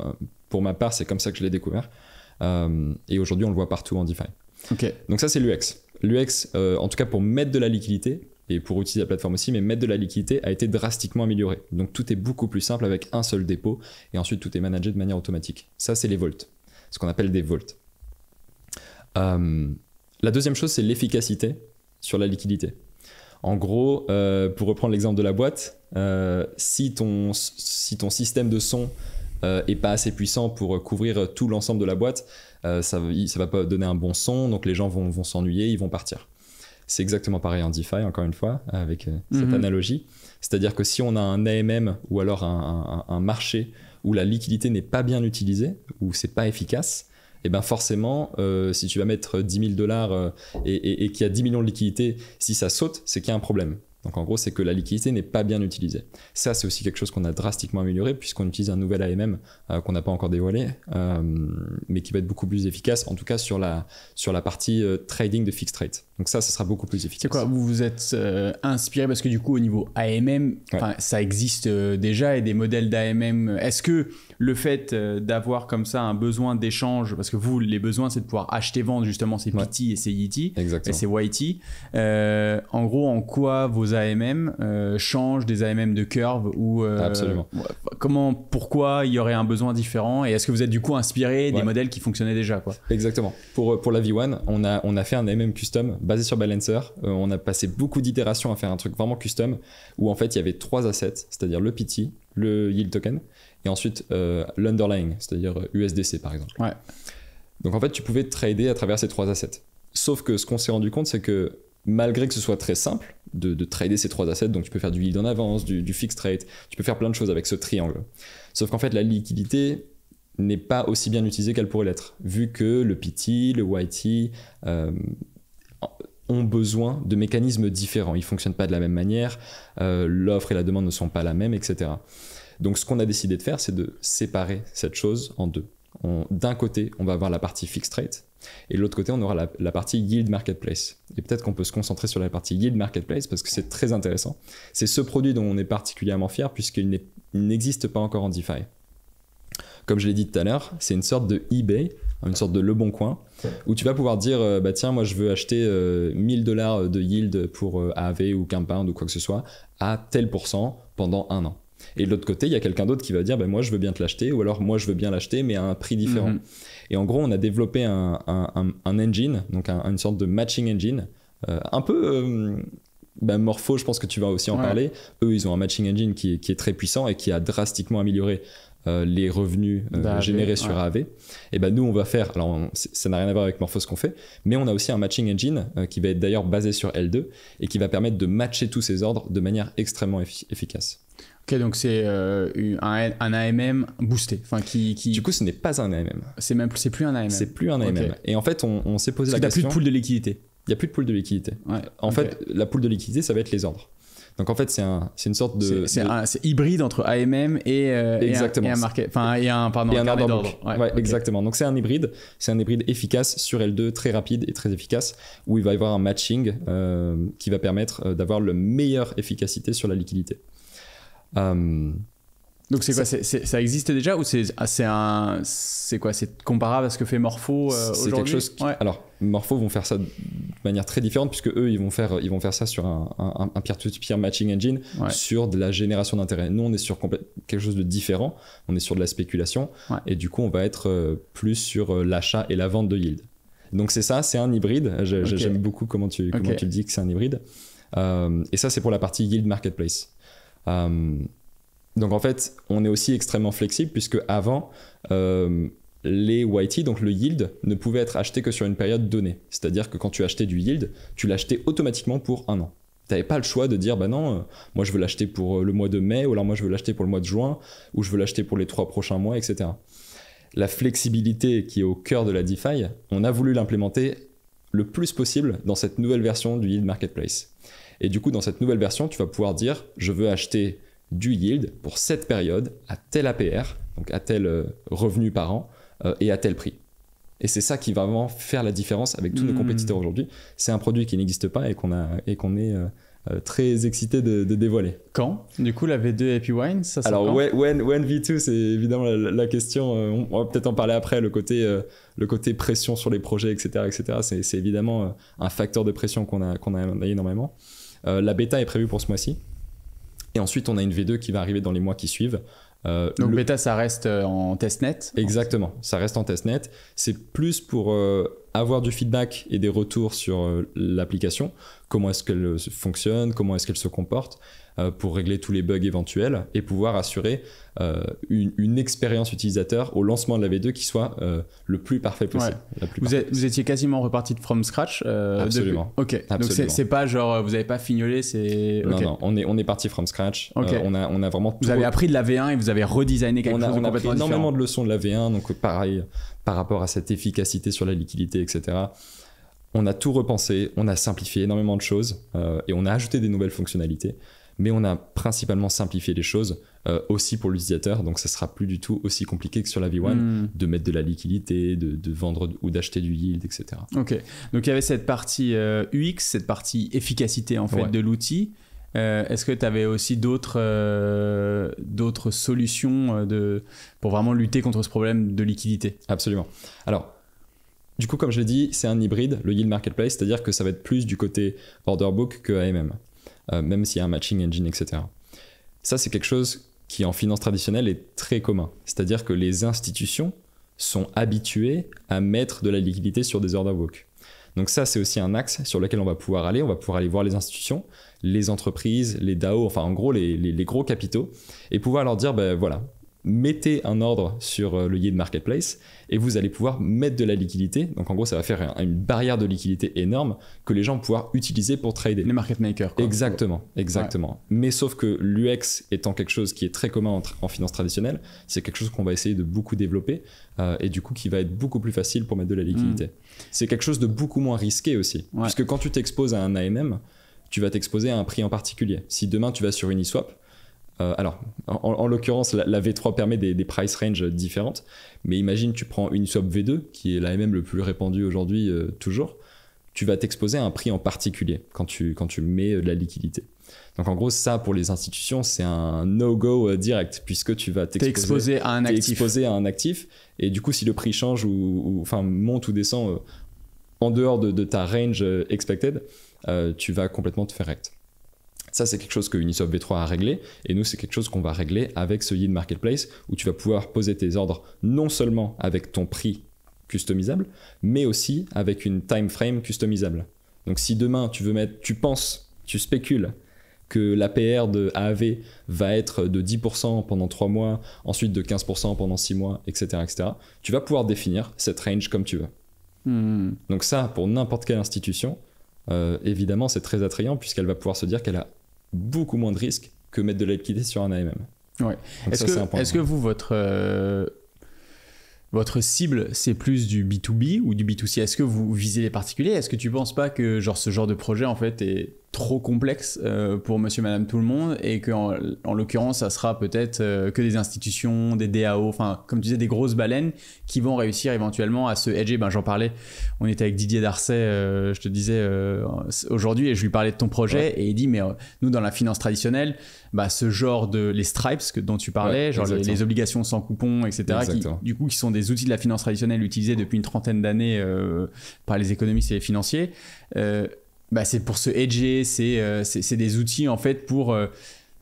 pour ma part, c'est comme ça que je l'ai découvert. et aujourd'hui, on le voit partout en DeFi. Ok. Donc, ça, c'est l'UX. L'UX, en tout cas, pour mettre de la liquidité, et pour utiliser la plateforme aussi, mais mettre de la liquidité a été drastiquement amélioré. Donc tout est beaucoup plus simple avec un seul dépôt et ensuite tout est managé de manière automatique. Ça, c'est les volts, ce qu'on appelle des volts. la deuxième chose, c'est l'efficacité sur la liquidité. En gros, euh, pour reprendre l'exemple de la boîte, euh, si, ton, si ton système de son euh, est pas assez puissant pour couvrir tout l'ensemble de la boîte, ça, ne va pas donner un bon son, donc les gens vont, s'ennuyer, ils vont partir. C'est exactement pareil en DeFi, encore une fois, avec cette mhm. analogie. C'est-à-dire que si on a un AMM ou alors un, marché où la liquidité n'est pas bien utilisée, où c'est pas efficace, et eh ben forcément, euh, si tu vas mettre 10 000 dollars euh, et, qu'il y a 10 millions de liquidités, si ça saute, c'est qu'il y a un problème. Donc en gros, c'est que la liquidité n'est pas bien utilisée. Ça, c'est aussi quelque chose qu'on a drastiquement amélioré puisqu'on utilise un nouvel AMM euh, qu'on n'a pas encore dévoilé, mais qui va être beaucoup plus efficace, en tout cas sur la, sur la partie trading de fixed rate. Donc ça, ça sera beaucoup plus efficace. quoi Vous vous êtes euh, inspiré parce que du coup, au niveau AMM, ça existe euh, déjà et des modèles d'AMM. Est-ce que le fait euh, d'avoir comme ça un besoin d'échange, parce que vous, les besoins, c'est de pouvoir acheter, vendre justement ces ouais. et ces YT e et ces YT. en gros, en quoi vos AMM changent des AMM de curve ou Absolument. comment, pourquoi il y aurait un besoin différent et est-ce que vous êtes du coup inspiré des modèles qui fonctionnaient déjà quoi Exactement. Pour pour la V1, on a on a fait un AMM custom basé sur Balancer. Euh, on a passé beaucoup d'itérations à faire un truc vraiment custom où en fait il y avait trois assets, c'est-à-dire le PT, le yield token et ensuite euh, l'underlying, c'est-à-dire USDC euh, par exemple. Donc en fait tu pouvais trader à travers ces trois assets. Sauf que ce qu'on s'est rendu compte c'est que malgré que ce soit très simple de, trader ces trois assets, donc tu peux faire du yield en avance, du, du fixed rate, tu peux faire plein de choses avec ce triangle. Sauf qu'en fait la liquidité, n'est pas aussi bien utilisée qu'elle pourrait l'être, vu que le PT, le YT, ont besoin de mécanismes différents. Ils fonctionnent pas de la même manière, euh, l'offre et la demande ne sont pas la même, etc. Donc ce qu'on a décidé de faire, c'est de séparer cette chose en deux. D'un côté, on va avoir la partie fixed rate, et de l'autre côté, on aura la, la, partie yield marketplace. Et peut-être qu'on peut se concentrer sur la partie yield marketplace parce que c'est très intéressant. C'est ce produit dont on est particulièrement fier puisqu'il n'existe pas encore en DeFi. Comme je l'ai dit tout à l'heure, c'est une sorte de eBay une sorte de le bon coin, où tu vas pouvoir dire euh, bah tiens, moi je veux acheter 1000 euh, dollars de yield pour euh, AV ou Compound ou quoi que ce soit à tel pourcent pendant un an. Et de l'autre côté, il y a quelqu'un d'autre qui va dire bah moi je veux bien te l'acheter ou alors moi je veux bien l'acheter mais à un prix différent. Mhm. Et en gros, on a développé un, un, engine, donc une sorte de matching engine, un peu ben Morpho, je pense que tu vas aussi en parler. Eux, ils ont un matching engine qui, qui, est très puissant et qui a drastiquement amélioré euh, les revenus euh, générés sur AV et ben nous on va faire, alors ça n'a rien à voir avec Morpho qu'on fait, mais on a aussi un matching engine euh, qui va être d'ailleurs basé sur L2 et qui va permettre de matcher tous ces ordres de manière extrêmement efficace. Ok, donc c'est un, AMM boosté, enfin qui, qui, Du coup, ce n'est pas un AMM. C'est même, c'est plus un AMM. C'est plus un AMM. Et en fait, on, s'est posé Parce question. que question. a plus de pool de liquidité. Il n'y a plus de pool de liquidité. en fait, la pool de liquidité, ça va être les ordres. Donc en fait, c'est un, une sorte de. C'est hybride entre AMM et, euh, exactement. et un, et enfin, et un, pardon, un, exactement. Donc c'est un hybride, c'est un hybride efficace sur L2, très rapide et très efficace, où il va y avoir un matching euh, qui va permettre euh, d'avoir la meilleure efficacité sur la liquidité. Donc c'est quoi Ça existe déjà ou ah, c'est un c'est quoi C'est comparable à ce que fait Morpho euh, C'est quelque chose. Alors Morpho vont faire ça de manière très différente puisque eux ils vont faire ils vont faire ça sur un, peer-to-peer matching engine sur de la génération d'intérêt. Nous on est sur quelque chose de différent. On est sur de la spéculation et du coup on va être euh, plus sur euh, l'achat et la vente de yield. Donc c'est ça, c'est un hybride. J'aime beaucoup comment tu comment tu le dis que c'est un hybride. Euh, et ça c'est pour la partie yield marketplace. Euh, donc en fait, on est aussi extrêmement flexible puisque avant, euh, les YT, donc le yield, ne pouvaient être achetés que sur une période donnée. C'est-à-dire que quand tu achetais du yield, tu l'achetais automatiquement pour un an. Tu n'avais pas le choix de dire, bah non, euh, moi je veux l'acheter pour euh, le mois de mai, ou alors moi je veux l'acheter pour le mois de juin, ou je veux l'acheter pour les trois prochains mois, etc. La flexibilité qui est au cœur de la DeFi, on a voulu l'implémenter le plus possible dans cette nouvelle version du Yield Marketplace. Et du coup, dans cette nouvelle version, tu vas pouvoir dire, je veux acheter du yield pour cette période à tel APR, donc à tel euh, revenu par an euh, et à tel prix. Et c'est ça qui va vraiment faire la différence avec tous nos hmm. compétiteurs aujourd'hui. C'est un produit qui n'existe pas et qu'on a est euh, très excité de, dévoiler. Quand Du coup, la V2 Happy Wine, Alors, when, when, V2, c'est évidemment la, question. on, va peut-être en parler après, le côté, le côté pression sur les projets, etc. etc. C'est, évidemment un facteur de pression qu'on a, qu'on a énormément. la bêta est prévue pour ce mois-ci. Et ensuite, on a une V2 qui va arriver dans les mois qui suivent. Euh, Donc, bêta, ça reste euh, en testnet Exactement, ça reste en testnet. C'est plus pour euh, avoir du feedback et des retours sur l'application. Comment est-ce qu'elle fonctionne, comment est-ce qu'elle se comporte. Euh, pour régler tous les bugs éventuels et pouvoir assurer euh, une, expérience utilisateur au lancement de la V2 qui soit euh, le plus parfait possible. vous, étiez quasiment reparti de from scratch. Absolument. Ok. Donc c'est pas genre vous n'avez pas fignolé, c'est. Non non, on est on est parti from scratch. on a on a vraiment. Vous avez appris de la V1 et vous avez redesigné quelque chose. On a appris énormément de leçons de la V1, donc pareil par rapport à cette efficacité sur la liquidité, etc. On a tout repensé, on a simplifié énormément de choses et on a ajouté des nouvelles fonctionnalités mais on a principalement simplifié les choses euh, aussi pour l'utilisateur, donc ça sera plus du tout aussi compliqué que sur la V1 hmm. de mettre de la liquidité, de, vendre ou d'acheter du yield, etc. Ok, donc il y avait cette partie euh, UX, cette partie efficacité en fait de l'outil. Euh, est-ce que tu avais aussi d'autres solutions de, pour vraiment lutter contre ce problème de liquidité Absolument. Alors, du coup, comme je l'ai dit, c'est un hybride, le yield marketplace, c'est-à-dire que ça va être plus du côté order book que euh, même s'il y a un matching engine, etc. Ça, c'est quelque chose qui en finance traditionnelle est très commun. C'est-à-dire que les institutions sont habituées à mettre de la liquidité sur des order book. Donc ça, c'est aussi un axe sur lequel on va pouvoir aller. On va pouvoir aller voir les institutions, les entreprises, les DAO, enfin en gros les gros capitaux, et pouvoir leur dire, ben voilà, mettez un ordre sur euh, le yield marketplace et vous allez pouvoir mettre de la liquidité. Donc en gros, ça va faire une barrière de liquidité énorme que les gens vont pouvoir utiliser pour trader. Les market makers. Exactement, exactement. Mais sauf que l'UX étant quelque chose qui est très commun en, finance traditionnelle, c'est quelque chose qu'on va essayer de beaucoup développer euh, et du coup qui va être beaucoup plus facile pour mettre de la liquidité. Hmm. C'est quelque chose de beaucoup moins risqué aussi, puisque quand tu t'exposes à un AMM, tu vas t'exposer à un prix en particulier. Si demain tu vas sur Uniswap, euh, alors, en, l'occurrence, la, V3 permet des, price range différentes, mais imagine tu prends une swap V2, qui est la même le plus répandue aujourd'hui euh, toujours, tu vas t'exposer à un prix en particulier quand tu, quand tu mets euh, de la liquidité. Donc en gros, ça pour les institutions, c'est un no-go direct puisque tu vas t'exposer à un actif. à un actif et du coup, si le prix change ou, enfin monte ou descend en dehors de, ta range expected, tu vas complètement te faire rect. Ça, c'est quelque chose que Unisoft V3 a réglé, et nous, c'est quelque chose qu'on va régler avec ce Yield Marketplace, où tu vas pouvoir poser tes ordres non seulement avec ton prix customisable, mais aussi avec une time frame customisable. Donc si demain, tu veux mettre, tu penses, tu spécules que l'APR de AAV va être de 10% pendant 3 mois, ensuite de 15% pendant 6 mois, etc., etc., tu vas pouvoir définir cette range comme tu veux. Hmm. Donc ça, pour n'importe quelle institution, euh, évidemment, c'est très attrayant puisqu'elle va pouvoir se dire qu'elle a beaucoup moins de risques que mettre de la sur un AMM. Est-ce que, est que, vous, votre, euh, votre cible, c'est plus du B2B ou du B2C Est-ce que vous visez les particuliers Est-ce que tu penses pas que genre, ce genre de projet, en fait, est trop complexe euh, pour monsieur, madame, tout le monde, et que en, l'occurrence, ça sera peut-être euh, que des institutions, des DAO, enfin, comme tu disais, des grosses baleines qui vont réussir éventuellement à se hedger. Ben, j'en parlais, on était avec Didier Darcet, euh, je te disais aujourd'hui, et je lui parlais de ton projet, et il dit, mais nous, dans la finance traditionnelle, bah, ce genre de les stripes que, dont tu parlais, genre les, obligations sans coupon etc., du coup, qui sont des outils de la finance traditionnelle utilisés depuis une trentaine d'années par les économistes et les financiers. Bah, c'est pour se hedger, euh, c'est des outils en fait pour euh,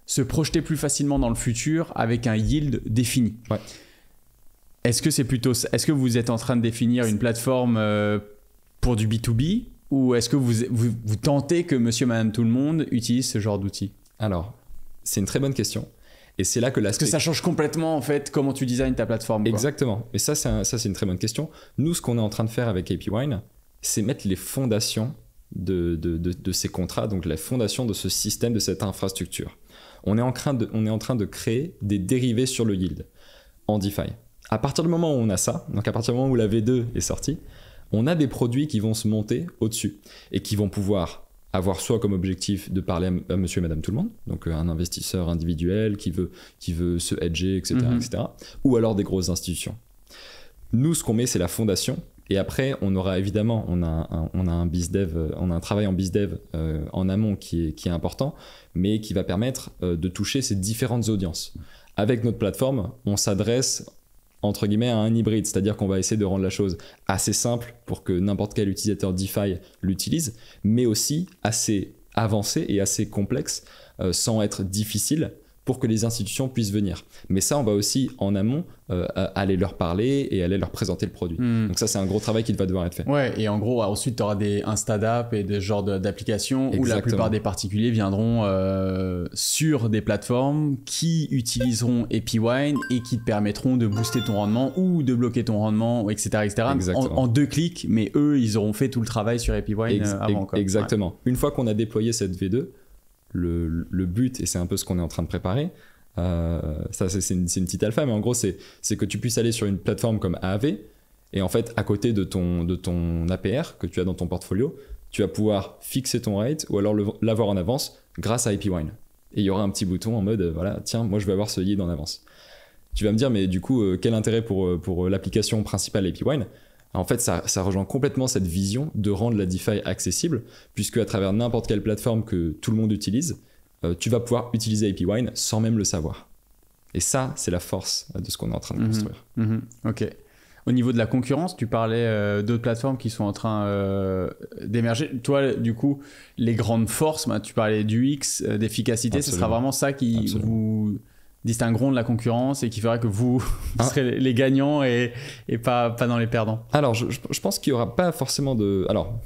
se projeter plus facilement dans le futur avec un yield défini. Ouais. Est-ce que c'est plutôt est-ce que vous êtes en train de définir une plateforme euh, pour du B2B ou est-ce que vous, vous, tentez que monsieur madame tout le monde utilise ce genre d'outils Alors, c'est une très bonne question. Et c'est là que Est-ce que ça change complètement en fait comment tu designs ta plateforme. Exactement. Et ça c'est ça c'est une très bonne question. Nous ce qu'on est en train de faire avec Wine, c'est mettre les fondations de, de, ces contrats, donc la fondation de ce système, de cette infrastructure. On est en train de, on est en train de créer des dérivés sur le yield en DeFi. À partir du moment où on a ça, donc à partir du moment où la V2 est sortie, on a des produits qui vont se monter au-dessus et qui vont pouvoir avoir soit comme objectif de parler à, monsieur et madame tout le monde, donc euh, un investisseur individuel qui veut, qui veut se hedger, etc., mhm. etc., ou alors des grosses institutions. Nous, ce qu'on met, c'est la fondation et après, on aura évidemment, on a un, euh, travail en bisdev euh, en amont qui est, important, mais qui va permettre euh, de toucher ces différentes audiences. Avec notre plateforme, on s'adresse entre guillemets à un hybride, c'est-à-dire qu'on va essayer de rendre la chose assez simple pour que n'importe quel utilisateur DeFi l'utilise, mais aussi assez avancé et assez complexe sans être difficile pour que les institutions puissent venir. Mais ça, on va aussi en amont euh, aller leur parler et aller leur présenter le produit. Hmm. Donc ça, c'est un gros travail qui va devoir être fait. Ouais, et en gros, ensuite, tu auras des InstaDApp et des genres d'applications où la plupart des particuliers viendront euh, sur des plateformes qui utiliseront EpiWine et qui te permettront de booster ton rendement ou de bloquer ton rendement, etc. etc. En, deux clics, mais eux, ils auront fait tout le travail sur EpiWine euh, avant. Quoi. Exactement. Une fois qu'on a déployé cette V2, le, but, et c'est un peu ce qu'on est en train de préparer, euh, ça c'est une, petite alpha, mais en gros c'est que tu puisses aller sur une plateforme comme AAV, et en fait à côté de ton, de ton APR que tu as dans ton portfolio, tu vas pouvoir fixer ton rate ou alors l'avoir en avance grâce à IPWine. Et il y aura un petit bouton en mode, euh, voilà, tiens, moi je vais avoir ce yield en avance. Tu vas me dire, mais du coup, euh, quel intérêt pour, l'application principale Wine en fait, ça, rejoint complètement cette vision de rendre la DeFi accessible, puisque à travers n'importe quelle plateforme que tout le monde utilise, euh, tu vas pouvoir utiliser Wine sans même le savoir. Et ça, c'est la force de ce qu'on est en train de mhm. construire. Mhm. ok. Au niveau de la concurrence, tu parlais euh, d'autres plateformes qui sont en train euh, d'émerger. Toi, du coup, les grandes forces, bah, tu parlais du X, d'efficacité, ce sera vraiment ça qui vous distingueront de la concurrence et qui fera que vous, ah. serez les gagnants et, pas, dans les perdants Alors, je, je pense qu'il n'y aura pas forcément de... Alors,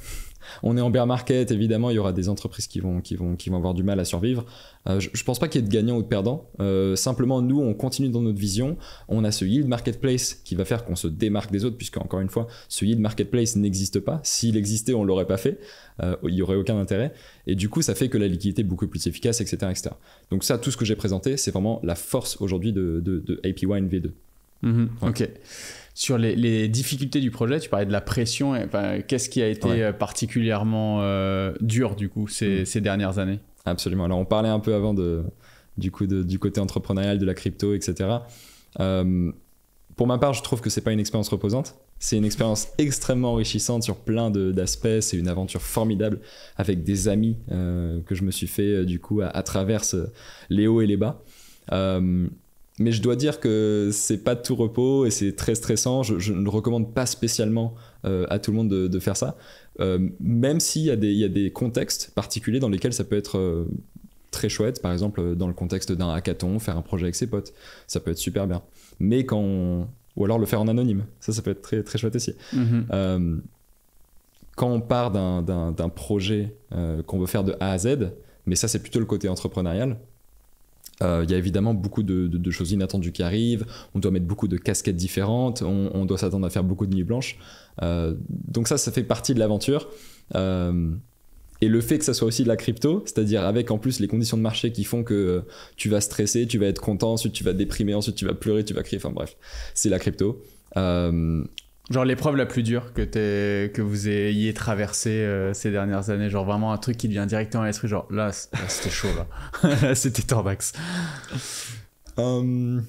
on est en bear market, évidemment, il y aura des entreprises qui vont, qui vont, qui vont avoir du mal à survivre. Euh, je, ne pense pas qu'il y ait de gagnants ou de perdants. Euh, simplement, nous, on continue dans notre vision. On a ce yield marketplace qui va faire qu'on se démarque des autres, puisque encore une fois, ce yield marketplace n'existe pas. S'il existait, on l'aurait pas fait. Euh, il y aurait aucun intérêt. Et du coup, ça fait que la liquidité est beaucoup plus efficace, etc., Donc ça, tout ce que j'ai présenté, c'est vraiment la force aujourd'hui de, de, de APY 2 Mhm. Ok. Sur les, difficultés du projet, tu parlais de la pression. Qu'est-ce qui a été euh, particulièrement euh, dur du coup mhm. ces, dernières années Absolument. Alors on parlait un peu avant de, du coup du côté entrepreneurial de la crypto, etc. Euh, pour ma part, je trouve que c'est pas une expérience reposante. C'est une expérience extrêmement enrichissante sur plein d'aspects. C'est une aventure formidable avec des amis que je me suis fait du coup à, travers les hauts et les bas. Euh, mais je dois dire que c'est pas de tout repos et c'est très stressant. Je, je, ne recommande pas spécialement euh, à tout le monde de, faire ça, euh, même s'il y, a des contextes particuliers dans lesquels ça peut être euh, très chouette. Par exemple, dans le contexte d'un hackathon, faire un projet avec ses potes, ça peut être super bien. Mais quand ou alors le faire en anonyme, ça, ça peut être très très chouette aussi. Mm-hmm. quand on part d'un projet qu'on veut faire de A à Z, mais ça c'est plutôt le côté entrepreneurial. Euh, il y a évidemment beaucoup de, choses inattendues qui arrivent, on doit mettre beaucoup de casquettes différentes, on, doit s'attendre à faire beaucoup de nuits blanches. Euh, donc ça, ça fait partie de l'aventure. Euh, et le fait que ça soit aussi de la crypto, c'est-à-dire avec en plus les conditions de marché qui font que tu vas stresser, tu vas être content, ensuite tu vas déprimer, ensuite tu vas pleurer, tu vas crier, enfin bref, c'est la crypto. Euh, Genre l'épreuve la plus dure que, es, que vous ayez traversée euh, ces dernières années, genre vraiment un truc qui devient directement à l'esprit, genre là, c'était chaud là, c'était Torbax. Euh,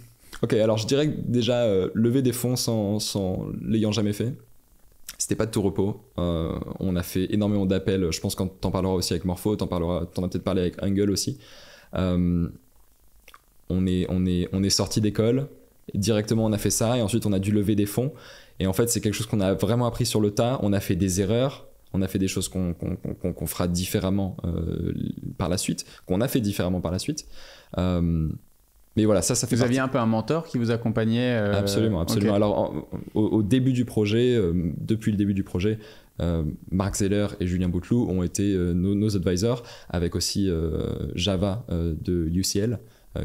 ok, alors je dirais que déjà euh, lever des fonds sans, sans l'ayant jamais fait, c'était pas de tout repos. on a fait énormément d'appels, je pense qu'on t'en parlera aussi avec Morpho, t'en parleras, t'en as peut-être parlé avec Angle aussi. on est, on est, on est sorti d'école, directement on a fait ça et ensuite on a dû lever des fonds et en fait, c'est quelque chose qu'on a vraiment appris sur le tas. On a fait des erreurs, on a fait des choses qu'on fera différemment euh, par la suite, qu'on a fait différemment par la suite. Euh, mais voilà, ça, ça fait. Vous aviez un peu un mentor qui vous accompagnait euh, Absolument, absolument. Alors, au, début du projet, depuis le début du projet, Marc Zeller et Julien Boutelou ont été nos, advisors, avec aussi Java de UCL,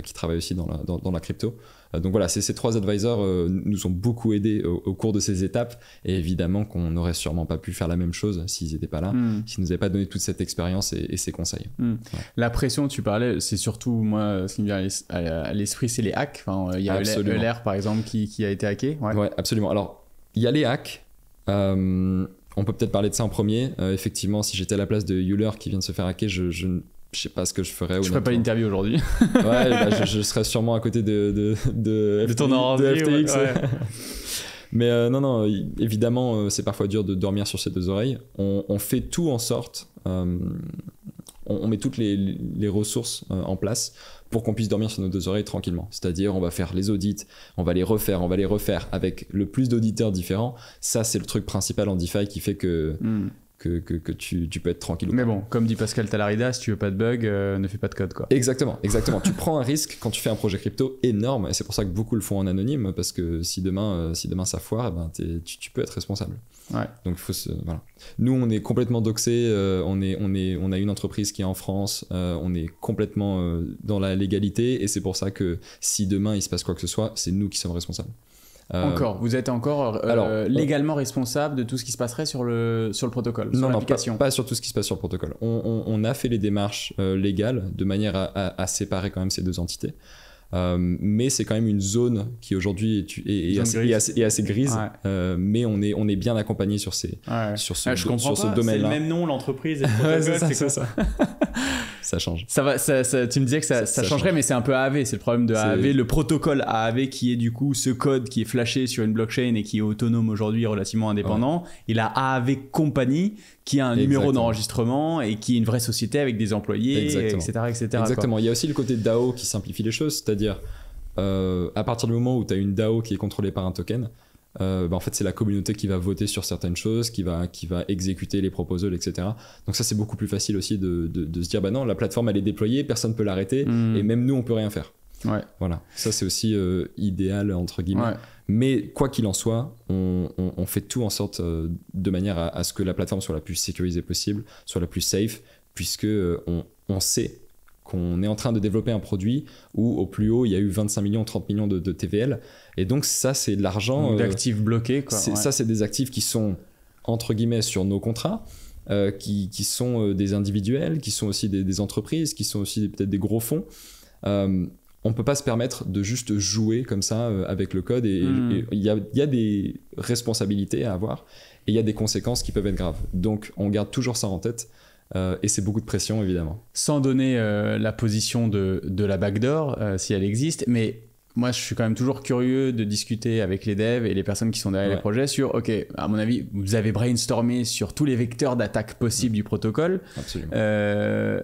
qui travaille aussi dans la, dans, dans la crypto. Euh, donc voilà, ces, trois advisors euh, nous ont beaucoup aidés au, cours de ces étapes et évidemment qu'on n'aurait sûrement pas pu faire la même chose s'ils n'étaient pas là, s'ils hmm. s'ils nous avaient pas donné toute cette expérience et, ces conseils. Hmm. La pression, tu parlais, c'est surtout moi ce qui me vient à l'esprit, c'est les hacks. Euh, il y a Euler par exemple qui, a été hacké. Ouais. absolument. Alors il y a les hacks. on peut peut-être parler de ça en premier. effectivement, si j'étais à la place de Euler qui vient de se faire hacker, je, je je sais pas ce que je ferais. Je ferais pas l'interview aujourd'hui. ouais, bah, je, serais sûrement à côté de de de, de, FTX. Mais euh, non, non, évidemment, euh, c'est parfois dur de dormir sur ses deux oreilles. On, fait tout en sorte, euh, on, met toutes les, ressources en place pour qu'on puisse dormir sur nos deux oreilles tranquillement. C'est-à-dire, on va faire les audits, on va les refaire, on va les refaire avec le plus d'auditeurs différents. Ça, c'est le truc principal en DeFi qui fait que, hmm que, que, tu, tu, peux être tranquille. Mais bon, comme dit Pascal Talarida, si tu veux pas de bug, euh, ne fais pas de code. Quoi. Exactement, exactement. tu prends un risque quand tu fais un projet crypto énorme, et c'est pour ça que beaucoup le font en anonyme, parce que si demain, euh, si demain ça foire, eh ben tu, tu, peux être responsable. Ouais. Donc il faut se, voilà. Nous, on est complètement doxé, euh, on, est, on, est, on a une entreprise qui est en France, on est complètement dans la légalité, et c'est pour ça que si demain il se passe quoi que ce soit, c'est nous qui sommes responsables. Euh, encore, vous êtes encore euh, légalement responsable de tout ce qui se passerait sur le, sur le protocole, non, non, pas, sur tout ce qui se passe sur le protocole. On, a fait les démarches euh, légales de manière à, séparer quand même ces deux entités. mais c'est quand même une zone qui aujourd'hui est, assez, grise, mais on est, on est bien accompagné sur, ces, sur ce, ah, je ce domaine le même nom, l'entreprise. c'est ça, c'est ça. ça change. Ça va, tu me disais que ça, changerait, mais c'est un peu AAV. C'est le problème de AAV, le protocole AAV qui est du coup ce code qui est flashé sur une blockchain et qui est autonome aujourd'hui, relativement indépendant. Et la AAV Company qui a un numéro d'enregistrement et qui est une vraie société avec des employés, etc. etc. Exactement. Il y a aussi le côté DAO qui simplifie les choses, c'est-à-dire euh, à partir du moment où tu as une DAO qui est contrôlée par un token, euh, bah en fait c'est la communauté qui va voter sur certaines choses, qui va, qui va exécuter les proposals, etc. Donc ça c'est beaucoup plus facile aussi de, de, se dire bah non la plateforme elle est déployée, personne ne peut l'arrêter mmh. et même nous on peut rien faire. Ouais. Voilà, ça c'est aussi euh, idéal entre guillemets. Mais quoi qu'il en soit, on, on, fait tout en sorte euh, de manière à, ce que la plateforme soit la plus sécurisée possible, soit la plus safe, puisque on, on sait qu'on est en train de développer un produit où au plus haut il y a eu 25 millions, 30 millions de TVL et donc ça, c'est de l'argent. D'actifs euh, bloqués, quoi. Ça, c'est des actifs qui sont, entre guillemets, sur nos contrats. Euh, qui, qui, sont euh, des individuels, qui sont aussi des, entreprises, qui sont aussi peut-être des gros fonds. on ne peut pas se permettre de juste jouer comme ça avec le code et hmm. il y, y, a des responsabilités à avoir et il y a des conséquences qui peuvent être graves. Donc on garde toujours ça en tête. et c'est beaucoup de pression, évidemment. Sans donner la position de, de la backdoor, si elle existe, mais moi, je suis quand même toujours curieux de discuter avec les devs et les personnes qui sont derrière le les projets sur, OK, à mon avis, vous avez brainstormé sur tous les vecteurs d'attaque possibles du protocole. Absolument. Euh,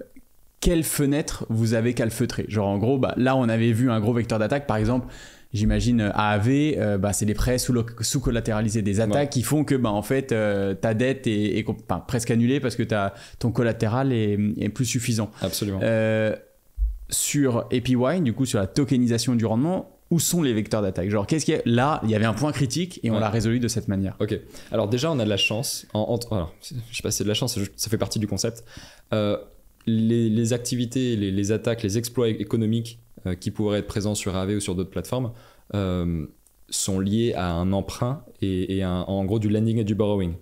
quelle fenêtre vous avez calfeutré Genre, en gros, bah, là, on avait vu un gros vecteur d'attaque, par exemple. J'imagine euh, AAV, euh, bah, c'est les prêts sous-collatéralisés des attaques qui font que bah, en fait euh, ta dette est, presque annulée parce que as, ton collatéral est, est plus suffisant. Absolument sur APY, du coup sur la tokenisation du rendement, où sont les vecteurs d'attaque Genre, qu'est-ce qu'il y Là, il y avait un point critique et on l'a résolu de cette manière. Ok. Alors, déjà, on a de la chance. En, alors, je sais pas si c'est de la chance, ça fait partie du concept. Euh, les, activités, les, attaques, les exploits économiques euh, qui pourraient être présents sur AV ou sur d'autres plateformes euh, sont liés à un emprunt et, en gros du lending et du borrowing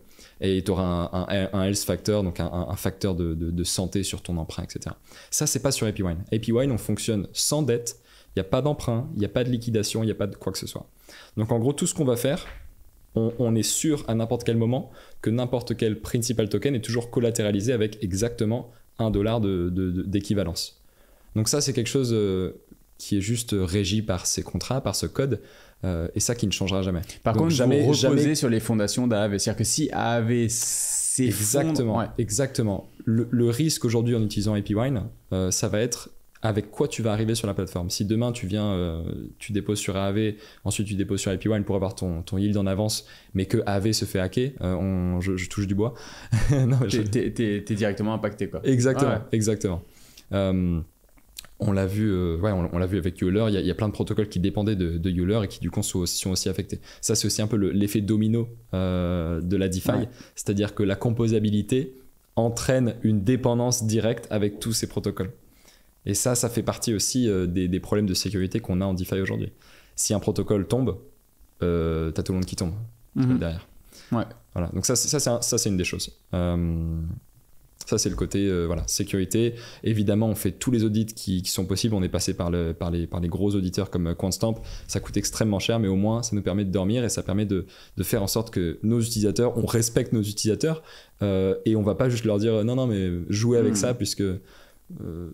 et tu auras un, health factor, donc un, facteur de, santé sur ton emprunt, etc. Ça, c'est pas sur AP Wine. on fonctionne sans dette, il n'y a pas d'emprunt, il n'y a pas de liquidation, il n'y a pas de quoi que ce soit. Donc en gros, tout ce qu'on va faire, on, est sûr à n'importe quel moment que n'importe quel principal token est toujours collatéralisé avec exactement un dollar d'équivalence. De, Donc ça, c'est quelque chose euh, qui est juste régi par ces contrats, par ce code. Euh, et ça qui ne changera jamais. Par contre, jamais reposer sur les fondations d'AAV. C'est-à-dire que si AAV c'est exactement, exactement. Le, risque aujourd'hui en utilisant APWine, euh, ça va être avec quoi tu vas arriver sur la plateforme. Si demain tu viens, euh, tu déposes sur AAV, ensuite tu déposes sur APWine pour avoir ton, ton yield en avance, mais que AAV se fait hacker, on, je, touche du bois. t'es, es directement impacté quoi. Exactement, exactement on l'a vu, euh, ouais, on, vu avec Euler, il y, a plein de protocoles qui dépendaient de, de Euler et qui du coup sont, aussi affectés. Ça, c'est aussi un peu l'effet domino euh, de la DeFi, c'est-à-dire que la composabilité entraîne une dépendance directe avec tous ces protocoles. Et ça, ça fait partie aussi euh, des, problèmes de sécurité qu'on a en DeFi aujourd'hui. Si un protocole tombe, t'as tout le monde qui tombe mhm. derrière. Ouais. Voilà. Donc ça, c'est une des choses. Ça, c'est le côté euh, voilà, sécurité. Évidemment, on fait tous les audits qui, sont possibles. On est passé par, le, les, par les gros auditeurs comme euh, Quantstamp. Ça coûte extrêmement cher, mais au moins, ça nous permet de dormir et ça permet de, faire en sorte que nos utilisateurs, on respecte nos utilisateurs euh, et on va pas juste leur dire non, non, mais jouez avec hmm. ça, puisque euh,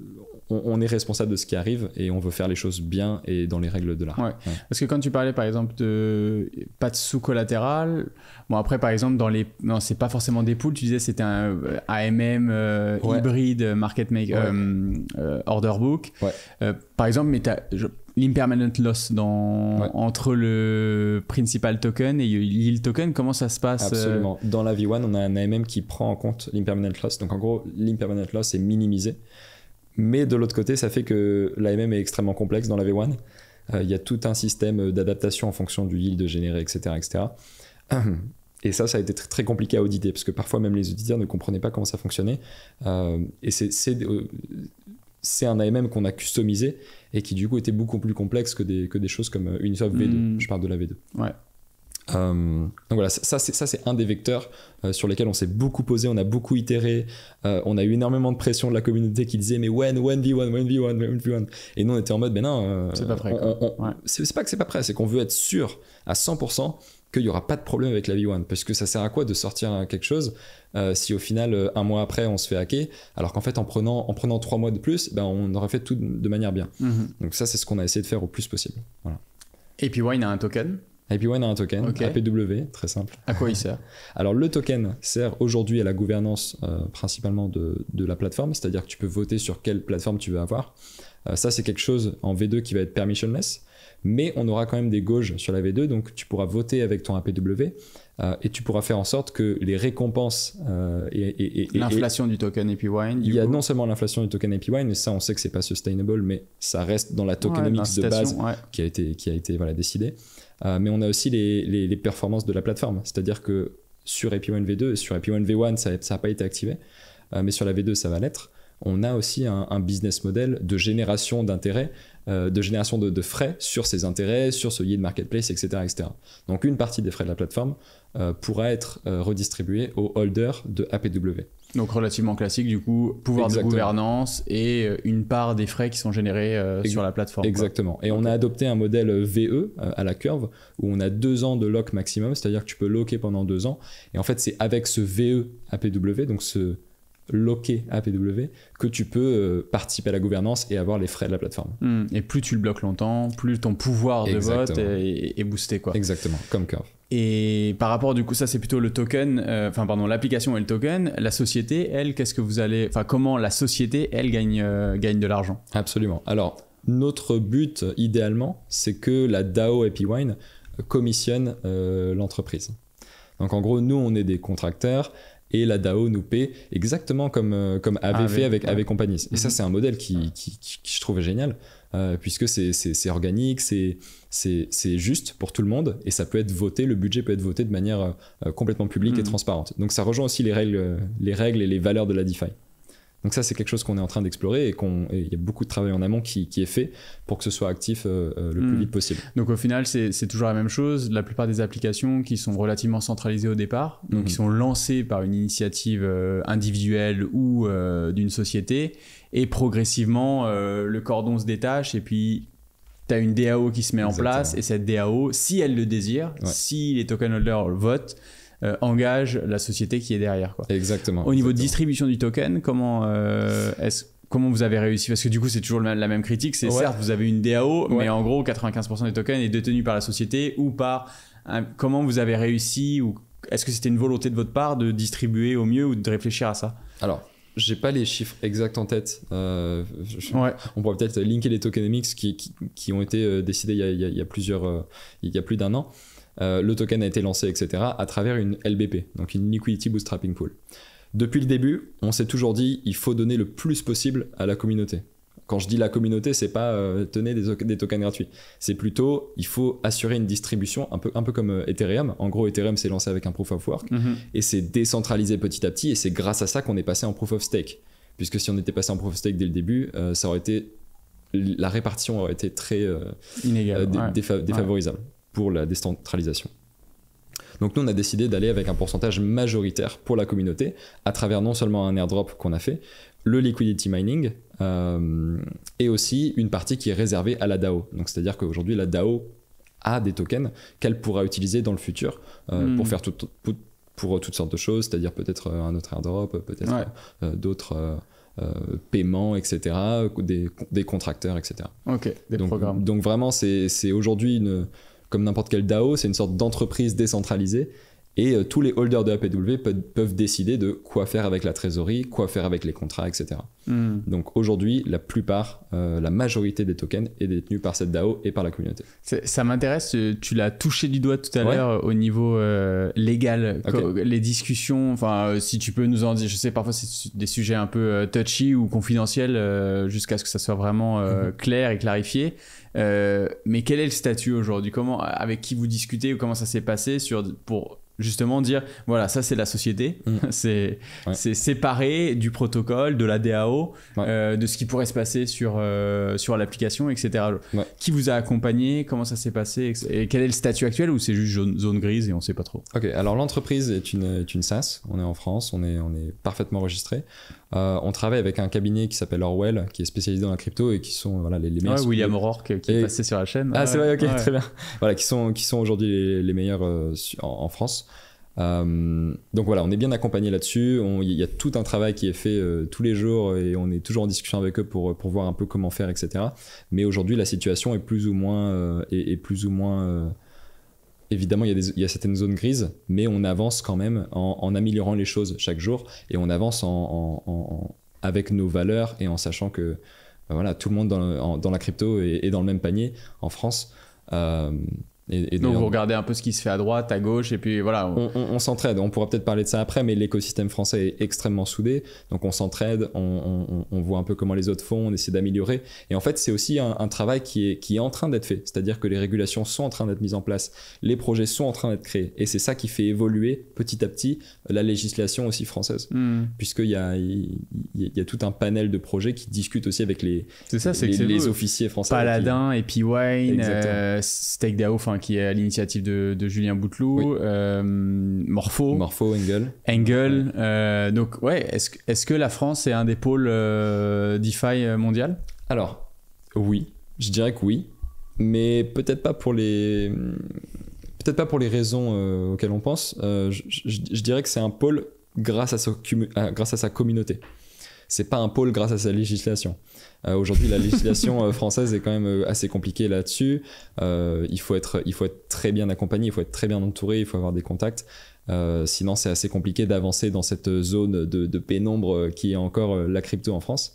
on, est responsable de ce qui arrive et on veut faire les choses bien et dans les règles de l'art. Parce que quand tu parlais par exemple de pas de sous collatéral, bon après par exemple dans les non c'est pas forcément des poules, tu disais c'était un euh, AMM euh, hybride market maker order book. par exemple, mais je l'impermanent loss dans, entre le principal token et yield token Comment ça se passe euh Absolument. Dans la V1, on a un AMM qui prend en compte l'impermanent loss. Donc en gros, l'impermanent loss est minimisé. Mais de l'autre côté, ça fait que l'AMM est extrêmement complexe dans la V1. Euh, il y a tout un système d'adaptation en fonction du yield généré, etc. etc. Et ça, ça a été très, compliqué à auditer, parce que parfois même les auditeurs ne comprenaient pas comment ça fonctionnait. Euh, et c'est c'est un AMM qu'on a customisé et qui du coup était beaucoup plus complexe que des, que des choses comme euh, Uniswap V2. Mm. Je parle de la V2. Ouais. Euh, donc voilà, ça, ça c'est un des vecteurs euh, sur lesquels on s'est beaucoup posé, on a beaucoup itéré, on a eu énormément de pression de la communauté qui disait mais when, when v1, when v1, when v1. Et nous on était en mode ben non, c'est pas, ouais. pas, que c'est pas prêt, c'est qu'on veut être sûr à 100% qu'il n'y aura pas de problème avec la V1 parce que ça sert à quoi de sortir quelque chose euh, si au final euh, un mois après on se fait hacker alors qu'en fait en prenant en prenant trois mois de plus ben on aurait fait tout de manière bien mhm. donc ça c'est ce qu'on a essayé de faire au plus possible voilà APY a un token APY a un token APW très simple à quoi il sert alors le token sert aujourd'hui à la gouvernance euh, principalement de, de, la plateforme c'est à dire que tu peux voter sur quelle plateforme tu veux avoir ça c'est quelque chose en V2 qui va être permissionless mais on aura quand même des gauges sur la V2, donc tu pourras voter avec ton APW euh, et tu pourras faire en sorte que les récompenses euh, et, l'inflation du token APY. Il y a non seulement l'inflation du token APY, mais ça on sait que c'est pas sustainable, mais ça reste dans la tokenomics de base qui a été qui a été voilà décidée. Euh, mais on a aussi les, les, performances de la plateforme, c'est-à-dire que sur APY V2 et sur APY V1 ça n'a pas été activé, mais sur la V2 ça va l'être on a aussi un, un business model de génération d'intérêt euh, de génération de, frais sur ces intérêts, sur ce yield marketplace, etc. etc. Donc une partie des frais de la plateforme euh, pourra être euh, redistribuée aux holders de APW. Donc relativement classique du coup, pouvoir de gouvernance et une part des frais qui sont générés sur la plateforme. Exactement. Et on a adopté un modèle VE à la curve où on a deux ans de lock maximum, c'est-à-dire que tu peux locker pendant deux ans. Et en fait, c'est avec ce VE APW, donc ce loqué APW que tu peux euh, participer à la gouvernance et avoir les frais de la plateforme. Hmm. Et plus tu le bloques longtemps, plus ton pouvoir de vote est, boosté. Quoi. Exactement, comme Curve. Et par rapport du coup, ça c'est plutôt le token, euh, enfin pardon, l'application et le token. La société, elle, qu'est-ce que vous allez, enfin comment la société, elle gagne, euh, gagne de l'argent Absolument. Alors notre but idéalement, c'est que la DAO Happy commissionne l'entreprise. Donc en gros, nous on est des contracteurs et la DAO nous paie exactement comme, euh, comme avait ah, fait avec, avec compagnie. Et ça, mhm. c'est un modèle qui, qui, je trouve génial, euh, puisque c'est organique, c'est juste pour tout le monde, et ça peut être voté, le budget peut être voté de manière euh, complètement publique et mhm. transparente. Donc ça rejoint aussi les règles, les règles et les valeurs de la DeFi. Donc ça, c'est quelque chose qu'on est en train d'explorer et il y a beaucoup de travail en amont qui, est fait pour que ce soit actif euh, euh, le plus hmm. vite possible. Donc au final, c'est toujours la même chose. La plupart des applications qui sont relativement centralisées au départ, donc hmm. qui sont lancées par une initiative euh, individuelle ou d'une société, et progressivement, le cordon se détache et puis tu as une DAO qui se met en place et cette DAO, si elle le désire, si les token holders votent, euh, engage la société qui est derrière. Exactement. Au niveau de distribution du token, comment euh, comment vous avez réussi Parce que du coup, c'est toujours la même critique. C'est certes, vous avez une DAO, mais en gros, 95% des tokens est détenu par la société ou par comment vous avez réussi ou est-ce que c'était une volonté de votre part de distribuer au mieux ou de réfléchir à ça Alors, j'ai pas les chiffres exacts en tête. Euh, on pourrait peut-être linker les tokenomics qui, qui, qui ont été décidés il y il y a plusieurs, il y a plus d'un an. Euh, le token a été lancé, etc., à travers une LBP, donc une Liquidity Bootstrapping Pool. Depuis le début, on s'est toujours dit, il faut donner le plus possible à la communauté. Quand je dis la communauté, c'est pas euh, tenez des, tokens gratuits. C'est plutôt, il faut assurer une distribution un peu, un peu comme euh, Ethereum. En gros, Ethereum s'est lancé avec un proof of work mhm. et c'est décentralisé petit à petit et c'est grâce à ça qu'on est passé en proof of stake. Puisque si on était passé en proof of stake dès le début, ça aurait été la répartition aurait été très Inégale, défavorisable pour la décentralisation. Donc nous, on a décidé d'aller avec un pourcentage majoritaire pour la communauté, à travers non seulement un airdrop qu'on a fait, le liquidity mining, euh, et aussi une partie qui est réservée à la DAO. Donc c'est-à-dire qu'aujourd'hui, la DAO a des tokens qu'elle pourra utiliser dans le futur euh, hmm. pour faire tout, pour, euh, toutes sortes de choses, c'est-à-dire peut-être un autre airdrop, peut-être d'autres... paiements, etc., des, des, contracteurs, etc. Ok, des donc, programmes. Donc vraiment, c'est aujourd'hui une, comme n'importe quel DAO, c'est une sorte d'entreprise décentralisée. Et euh, tous les holders de APW peuvent décider de quoi faire avec la trésorerie, quoi faire avec les contrats, etc. Hmm. Donc aujourd'hui, la plupart, euh, la majorité des tokens est détenue par cette DAO et par la communauté. Ça m'intéresse, euh, tu l'as touché du doigt tout à l'heure au niveau légal, les discussions, enfin si tu peux nous en dire, je sais parfois c'est des sujets un peu touchy ou confidentiels jusqu'à ce que ça soit vraiment mm-hmm. clair et clarifié. Euh, mais quel est le statut aujourd'hui Comment, avec qui vous discutez ou comment ça s'est passé sur pour justement dire voilà ça c'est la société mm. c'est c'est séparé du protocole de la DAO euh, de ce qui pourrait se passer sur euh, sur l'application etc qui vous a accompagné comment ça s'est passé et quel est le statut actuel ou c'est juste zone, grise et on sait pas trop ok alors l'entreprise est une est une SaaS on est en France on est on est parfaitement enregistré euh, on travaille avec un cabinet qui s'appelle Orwell, qui est spécialisé dans la crypto et qui sont voilà, les, meilleurs. William O'Rourke qui est passé sur la chaîne. Ah, c'est vrai, ok, très bien. Voilà, qui sont, qui sont aujourd'hui les, meilleurs euh, en, France. Euh, donc voilà, on est bien accompagné là-dessus. Il y a tout un travail qui est fait tous les jours et on est toujours en discussion avec eux pour, pour voir un peu comment faire, etc. Mais aujourd'hui, la situation est plus ou moins, est plus ou moins évidemment, il y, a certaines zones grises, mais on avance quand même en, améliorant les choses chaque jour et on avance en, avec nos valeurs et en sachant que voilà, tout le monde dans, la crypto est, dans le même panier en France. Euh, donc vous regardez un peu ce qui se fait à droite, à gauche, et puis voilà. On, s'entraide, on pourra peut-être parler de ça après, mais l'écosystème français est extrêmement soudé, donc on s'entraide, on, voit un peu comment les autres font, on essaie d'améliorer, et en fait c'est aussi un, travail qui est, en train d'être fait, c'est-à-dire que les régulations sont en train d'être mises en place, les projets sont en train d'être créés, et c'est ça qui fait évoluer petit à petit la législation aussi française, puisque hmm. puisqu'il y a, il, y, a tout un panel de projets qui discutent aussi avec les, ça, les, les, officiers français. Paladin, Epiwine et euh, Steak enfin qui est à l'initiative de, Julien Bouteloup, euh, Morpho, Morpho, Engel, euh, donc ouais, est-ce est que la France est un des pôles euh, DeFi mondial Alors oui, je dirais que oui, mais peut-être pas pour les peut-être pas pour les raisons auxquelles on pense. Je, je, dirais que c'est un pôle grâce à, sa, grâce à sa communauté c'est pas un pôle grâce à sa législation. Euh, aujourd'hui, la législation euh, française est quand même euh, assez compliquée là-dessus. il, faut être, il faut être très bien accompagné, il faut être très bien entouré, il faut avoir des contacts. sinon, c'est assez compliqué d'avancer dans cette zone de, de, pénombre qui est encore la crypto en France.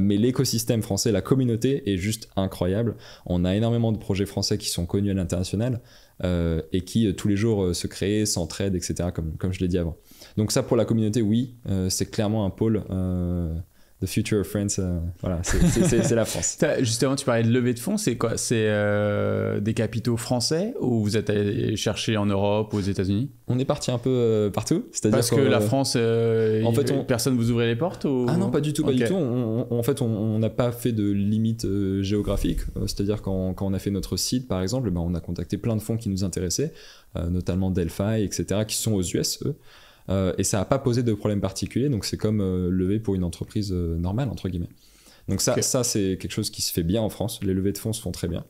Mais l'écosystème français, la communauté est juste incroyable. On a énormément de projets français qui sont connus à l'international et qui tous les jours se créent, s'entraident, etc., comme, comme je l'ai dit avant. Donc ça, pour la communauté, oui, euh, c'est clairement un pôle. Euh, the future of France, euh, voilà, c'est la France. Justement, tu parlais de levée de fonds, c'est quoi C'est euh, des capitaux français ou vous êtes allé chercher en Europe aux États-Unis On est parti un peu partout, c'est-à-dire parce que la France, en fait, personne vous ouvrait les portes Ah non, pas du tout, pas du tout. en fait, on n'a pas fait de limite géographique, c'est-à-dire quand, quand, on a fait notre site, par exemple, eh ben, on a contacté plein de fonds qui nous intéressaient, notamment Delphi, etc., qui sont aux US. Eux. Euh, et ça n'a pas posé de problème particulier, donc c'est comme euh, lever pour une entreprise euh, normale, entre guillemets. Donc ça, ça c'est quelque chose qui se fait bien en France, les levées de fonds se font très bien.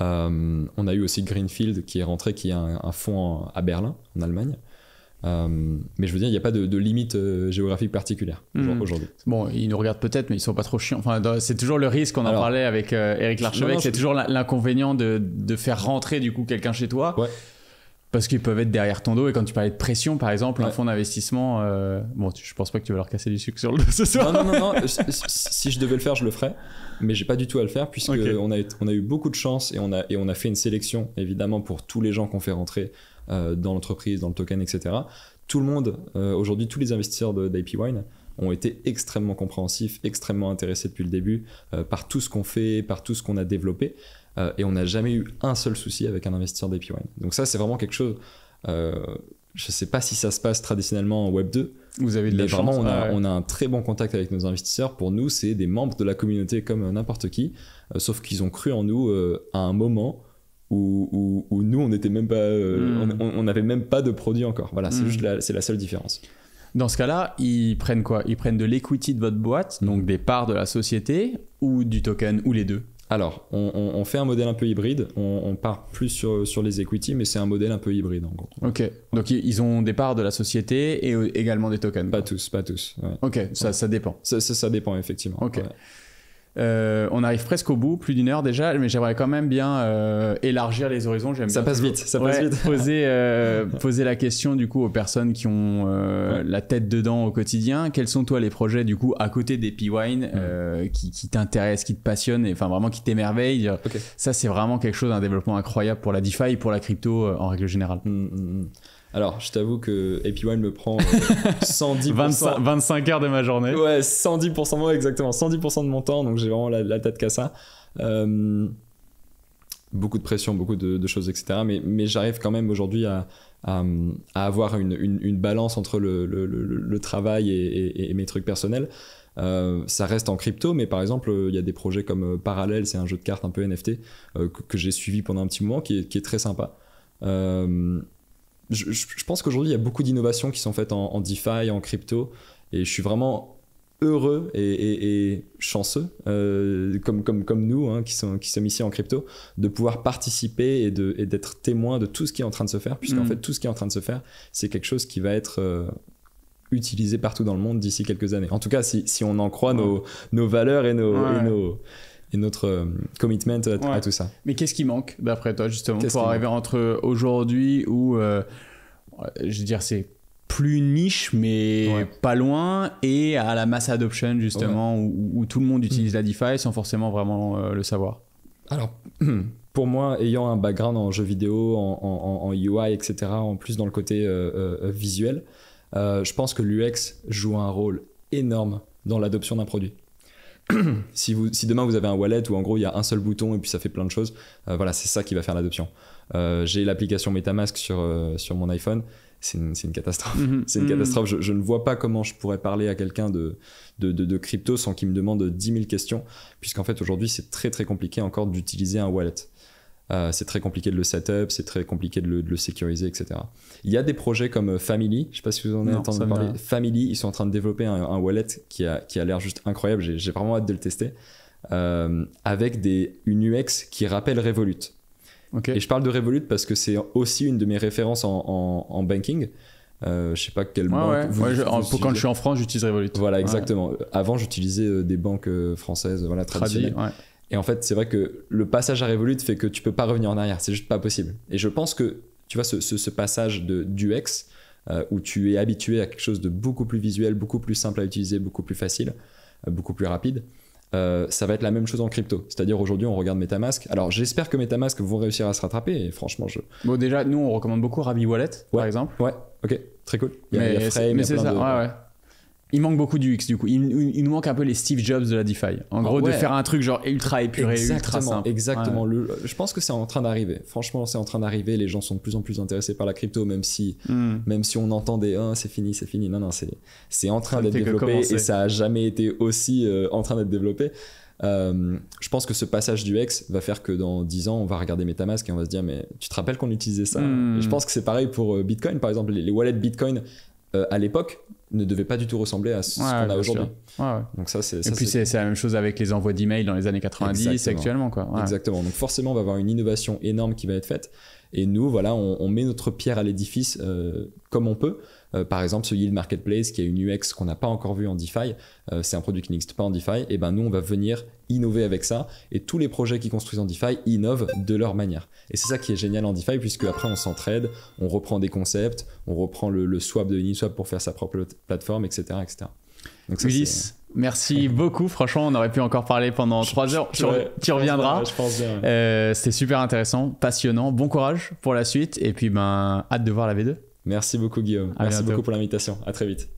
on a eu aussi Greenfield qui est rentré, qui a un, fonds à Berlin, en Allemagne. mais je veux dire, il n'y a pas de, limite géographique particulière hmm. aujourd'hui. Bon, ils nous regardent peut-être, mais ils sont pas trop chiants. Enfin, c'est toujours le risque, on en parlait avec Eric Larchevêque, c'est toujours l'inconvénient de, faire rentrer du coup quelqu'un chez toi. Ouais parce qu'ils peuvent être derrière ton dos. Et quand tu parlais de pression, par exemple, un fonds d'investissement, je euh, bon, je pense pas que tu vas leur casser du sucre sur le dos ce soir. Non, non, non, si je devais le faire, je le ferais. Mais j'ai pas du tout à le faire puisque on, a, on a eu beaucoup de chance et on a, et on a fait une sélection, évidemment, pour tous les gens qu'on fait rentrer euh, dans l'entreprise, dans le token, etc. Tout le monde, euh, aujourd'hui, tous les investisseurs d'IP Wine, ont été extrêmement compréhensifs, extrêmement intéressés depuis le début par tout ce qu'on fait, par tout ce qu'on a développé. Euh, et on n'a jamais eu un seul souci avec un investisseur d'APY. Donc ça, c'est vraiment quelque chose. Euh, je ne sais pas si ça se passe traditionnellement en Web 2. Vous avez de mais vraiment, on, a, ah on a, un très bon contact avec nos investisseurs. Pour nous, c'est des membres de la communauté comme n'importe qui, euh, sauf qu'ils ont cru en nous à un moment. Où, nous on n'était même pas hmm. on n'avait même pas de produit encore voilà c'est hmm. la, c'est la seule différence dans ce cas-là, ils prennent quoi Ils prennent de l'equity de votre boîte, hmm. donc des parts de la société, ou du token, ou les deux alors, on, fait un modèle un peu hybride. On, on part plus sur, sur, les equity, mais c'est un modèle un peu hybride en gros. Ok. Donc ils ont des parts de la société et euh, également des tokens. Pas tous, pas tous. Ok. Ça, ça dépend. Ça, ça, dépend effectivement. Ok. Euh, on arrive presque au bout, plus d'une heure déjà, mais j'aimerais quand même bien euh, élargir les horizons. J'aime ça passe vite, ça passe vite. poser, euh, poser la question du coup aux personnes qui ont euh, la tête dedans au quotidien. Quels sont toi les projets du coup à côté des P-Wine mm. qui, qui t'intéressent, qui te passionnent, et enfin vraiment qui t'émerveillent Ça c'est vraiment quelque chose, d'un développement incroyable pour la DeFi, pour la crypto en règle générale. Mm, mm, alors, je t'avoue que Happy me prend 110%. Euh, 25, heures de ma journée. Ouais, 110% moi, exactement. 110% de mon temps, donc j'ai vraiment la, tête qu'à ça. Euh, beaucoup de pression, beaucoup de, choses, etc. Mais, j'arrive quand même aujourd'hui à, avoir une, balance entre le, travail et, mes trucs personnels. Euh, ça reste en crypto, mais par exemple, il y a des projets comme Parallel, Parallèle, c'est un jeu de cartes un peu NFT que, j'ai suivi pendant un petit moment qui est, qui est très sympa je, pense qu'aujourd'hui, il y a beaucoup d'innovations qui sont faites en, DeFi, en crypto, et je suis vraiment heureux et, chanceux, euh, comme, comme, comme nous, hein, qui, sont, qui sommes ici en crypto, de pouvoir participer et, d'être témoin de tout ce qui est en train de se faire, puisqu'en mm. fait, tout ce qui est en train de se faire, c'est quelque chose qui va être... Euh, utilisé partout dans le monde d'ici quelques années. En tout cas, si, on en croit nos, valeurs et nos, et nos, et notre euh, commitment à, tout ça. Mais qu'est-ce qui manque d'après toi justement pour arriver entre aujourd'hui où, euh, je veux dire, c'est plus niche mais pas loin et à la mass adoption justement où, tout le monde utilise mm. la DeFi sans forcément vraiment euh, le savoir Alors pour moi ayant un background en jeux vidéo en, UI etc en plus dans le côté visuel je pense que l'UX joue un rôle énorme dans l'adoption d'un produit si, vous, si demain vous avez un wallet où en gros il y a un seul bouton et puis ça fait plein de choses, euh, voilà, c'est ça qui va faire l'adoption. Euh, j'ai l'application MetaMask sur, euh, sur mon iPhone. C'est une, catastrophe. c'est une catastrophe. Mhm. Mhm. Je, ne vois pas comment je pourrais parler à quelqu'un de de, de, crypto sans qu'il me demande 10 000 questions, puisqu'en fait aujourd'hui c'est très très compliqué encore d'utiliser un wallet. Euh, c'est très compliqué de le setup, c'est très compliqué de le, sécuriser, etc. Il y a des projets comme euh, Family, je ne sais pas si vous en avez entendu parler. Family, ils sont en train de développer un, wallet qui a, qui a l'air juste incroyable, j'ai vraiment hâte de le tester, euh, avec des, une UX qui rappelle Revolut. Et je parle de Revolut parce que c'est aussi une de mes références en, banking. Euh, je sais pas quel banque. je, quand je suis en France, j'utilise Revolut. Voilà, exactement. Avant, j'utilisais des banques françaises, voilà traditionnelles. Et en fait, c'est vrai que le passage à Revolut fait que tu peux pas revenir en arrière, c'est juste pas possible. Et je pense que, tu vois, ce, passage de, du ex, euh, où tu es habitué à quelque chose de beaucoup plus visuel, beaucoup plus simple à utiliser, beaucoup plus facile, euh, beaucoup plus rapide, euh, ça va être la même chose en crypto. C'est-à-dire aujourd'hui, on regarde MetaMask. Alors j'espère que MetaMask vont réussir à se rattraper. Et franchement, je. Bon, déjà, nous, on recommande beaucoup Rabi Wallet, par exemple. Ouais, ok, très cool. mais c'est ça, ouais, ouais il manque beaucoup du X du coup. Il, nous manque un peu les Steve Jobs de la DeFi. En ah gros, de faire un truc genre ultra épuré, exactement, ultra simple. Exactement. je pense que c'est en train d'arriver. Franchement, c'est en train d'arriver. Les gens sont de plus en plus intéressés par la crypto, même si, hmm. même si on entend des ah, c'est fini, c'est fini. Non, non, c'est, en train d'être développé et ça a jamais été aussi euh, en train d'être développé. Euh, je pense que ce passage du X va faire que dans 10 ans, on va regarder MetaMask et on va se dire, mais tu te rappelles qu'on utilisait ça hmm. Je pense que c'est pareil pour euh, Bitcoin, par exemple. les wallets Bitcoin, euh, à l'époque ne devait pas du tout ressembler à ce qu'on a aujourd'hui. c'est Et puis c'est la même chose avec les envois d'emails dans les années 90 actuellement Exactement. Donc forcément on va avoir une innovation énorme qui va être faite et nous voilà, on, met notre pierre à l'édifice euh, comme on peut euh, par exemple, ce Yield Marketplace, qui a une UX qu'on n'a pas encore vue en DeFi, euh, c'est un produit qui n'existe pas en DeFi, et ben nous, on va venir innover avec ça, et tous les projets qui construisent en DeFi innovent de leur manière. Et c'est ça qui est génial en DeFi, puisque après, on s'entraide, on reprend des concepts, on reprend le, swap de Uniswap pour faire sa propre plateforme, etc. etc. Donc ça, Ulysse, merci beaucoup. Franchement, on aurait pu encore parler pendant trois heures. Tu, reviendras. Euh, C'était super intéressant, passionnant. Bon courage pour la suite. Et puis, ben, hâte de voir la V2. Merci beaucoup Guillaume. Merci beaucoup pour l'invitation. À très vite.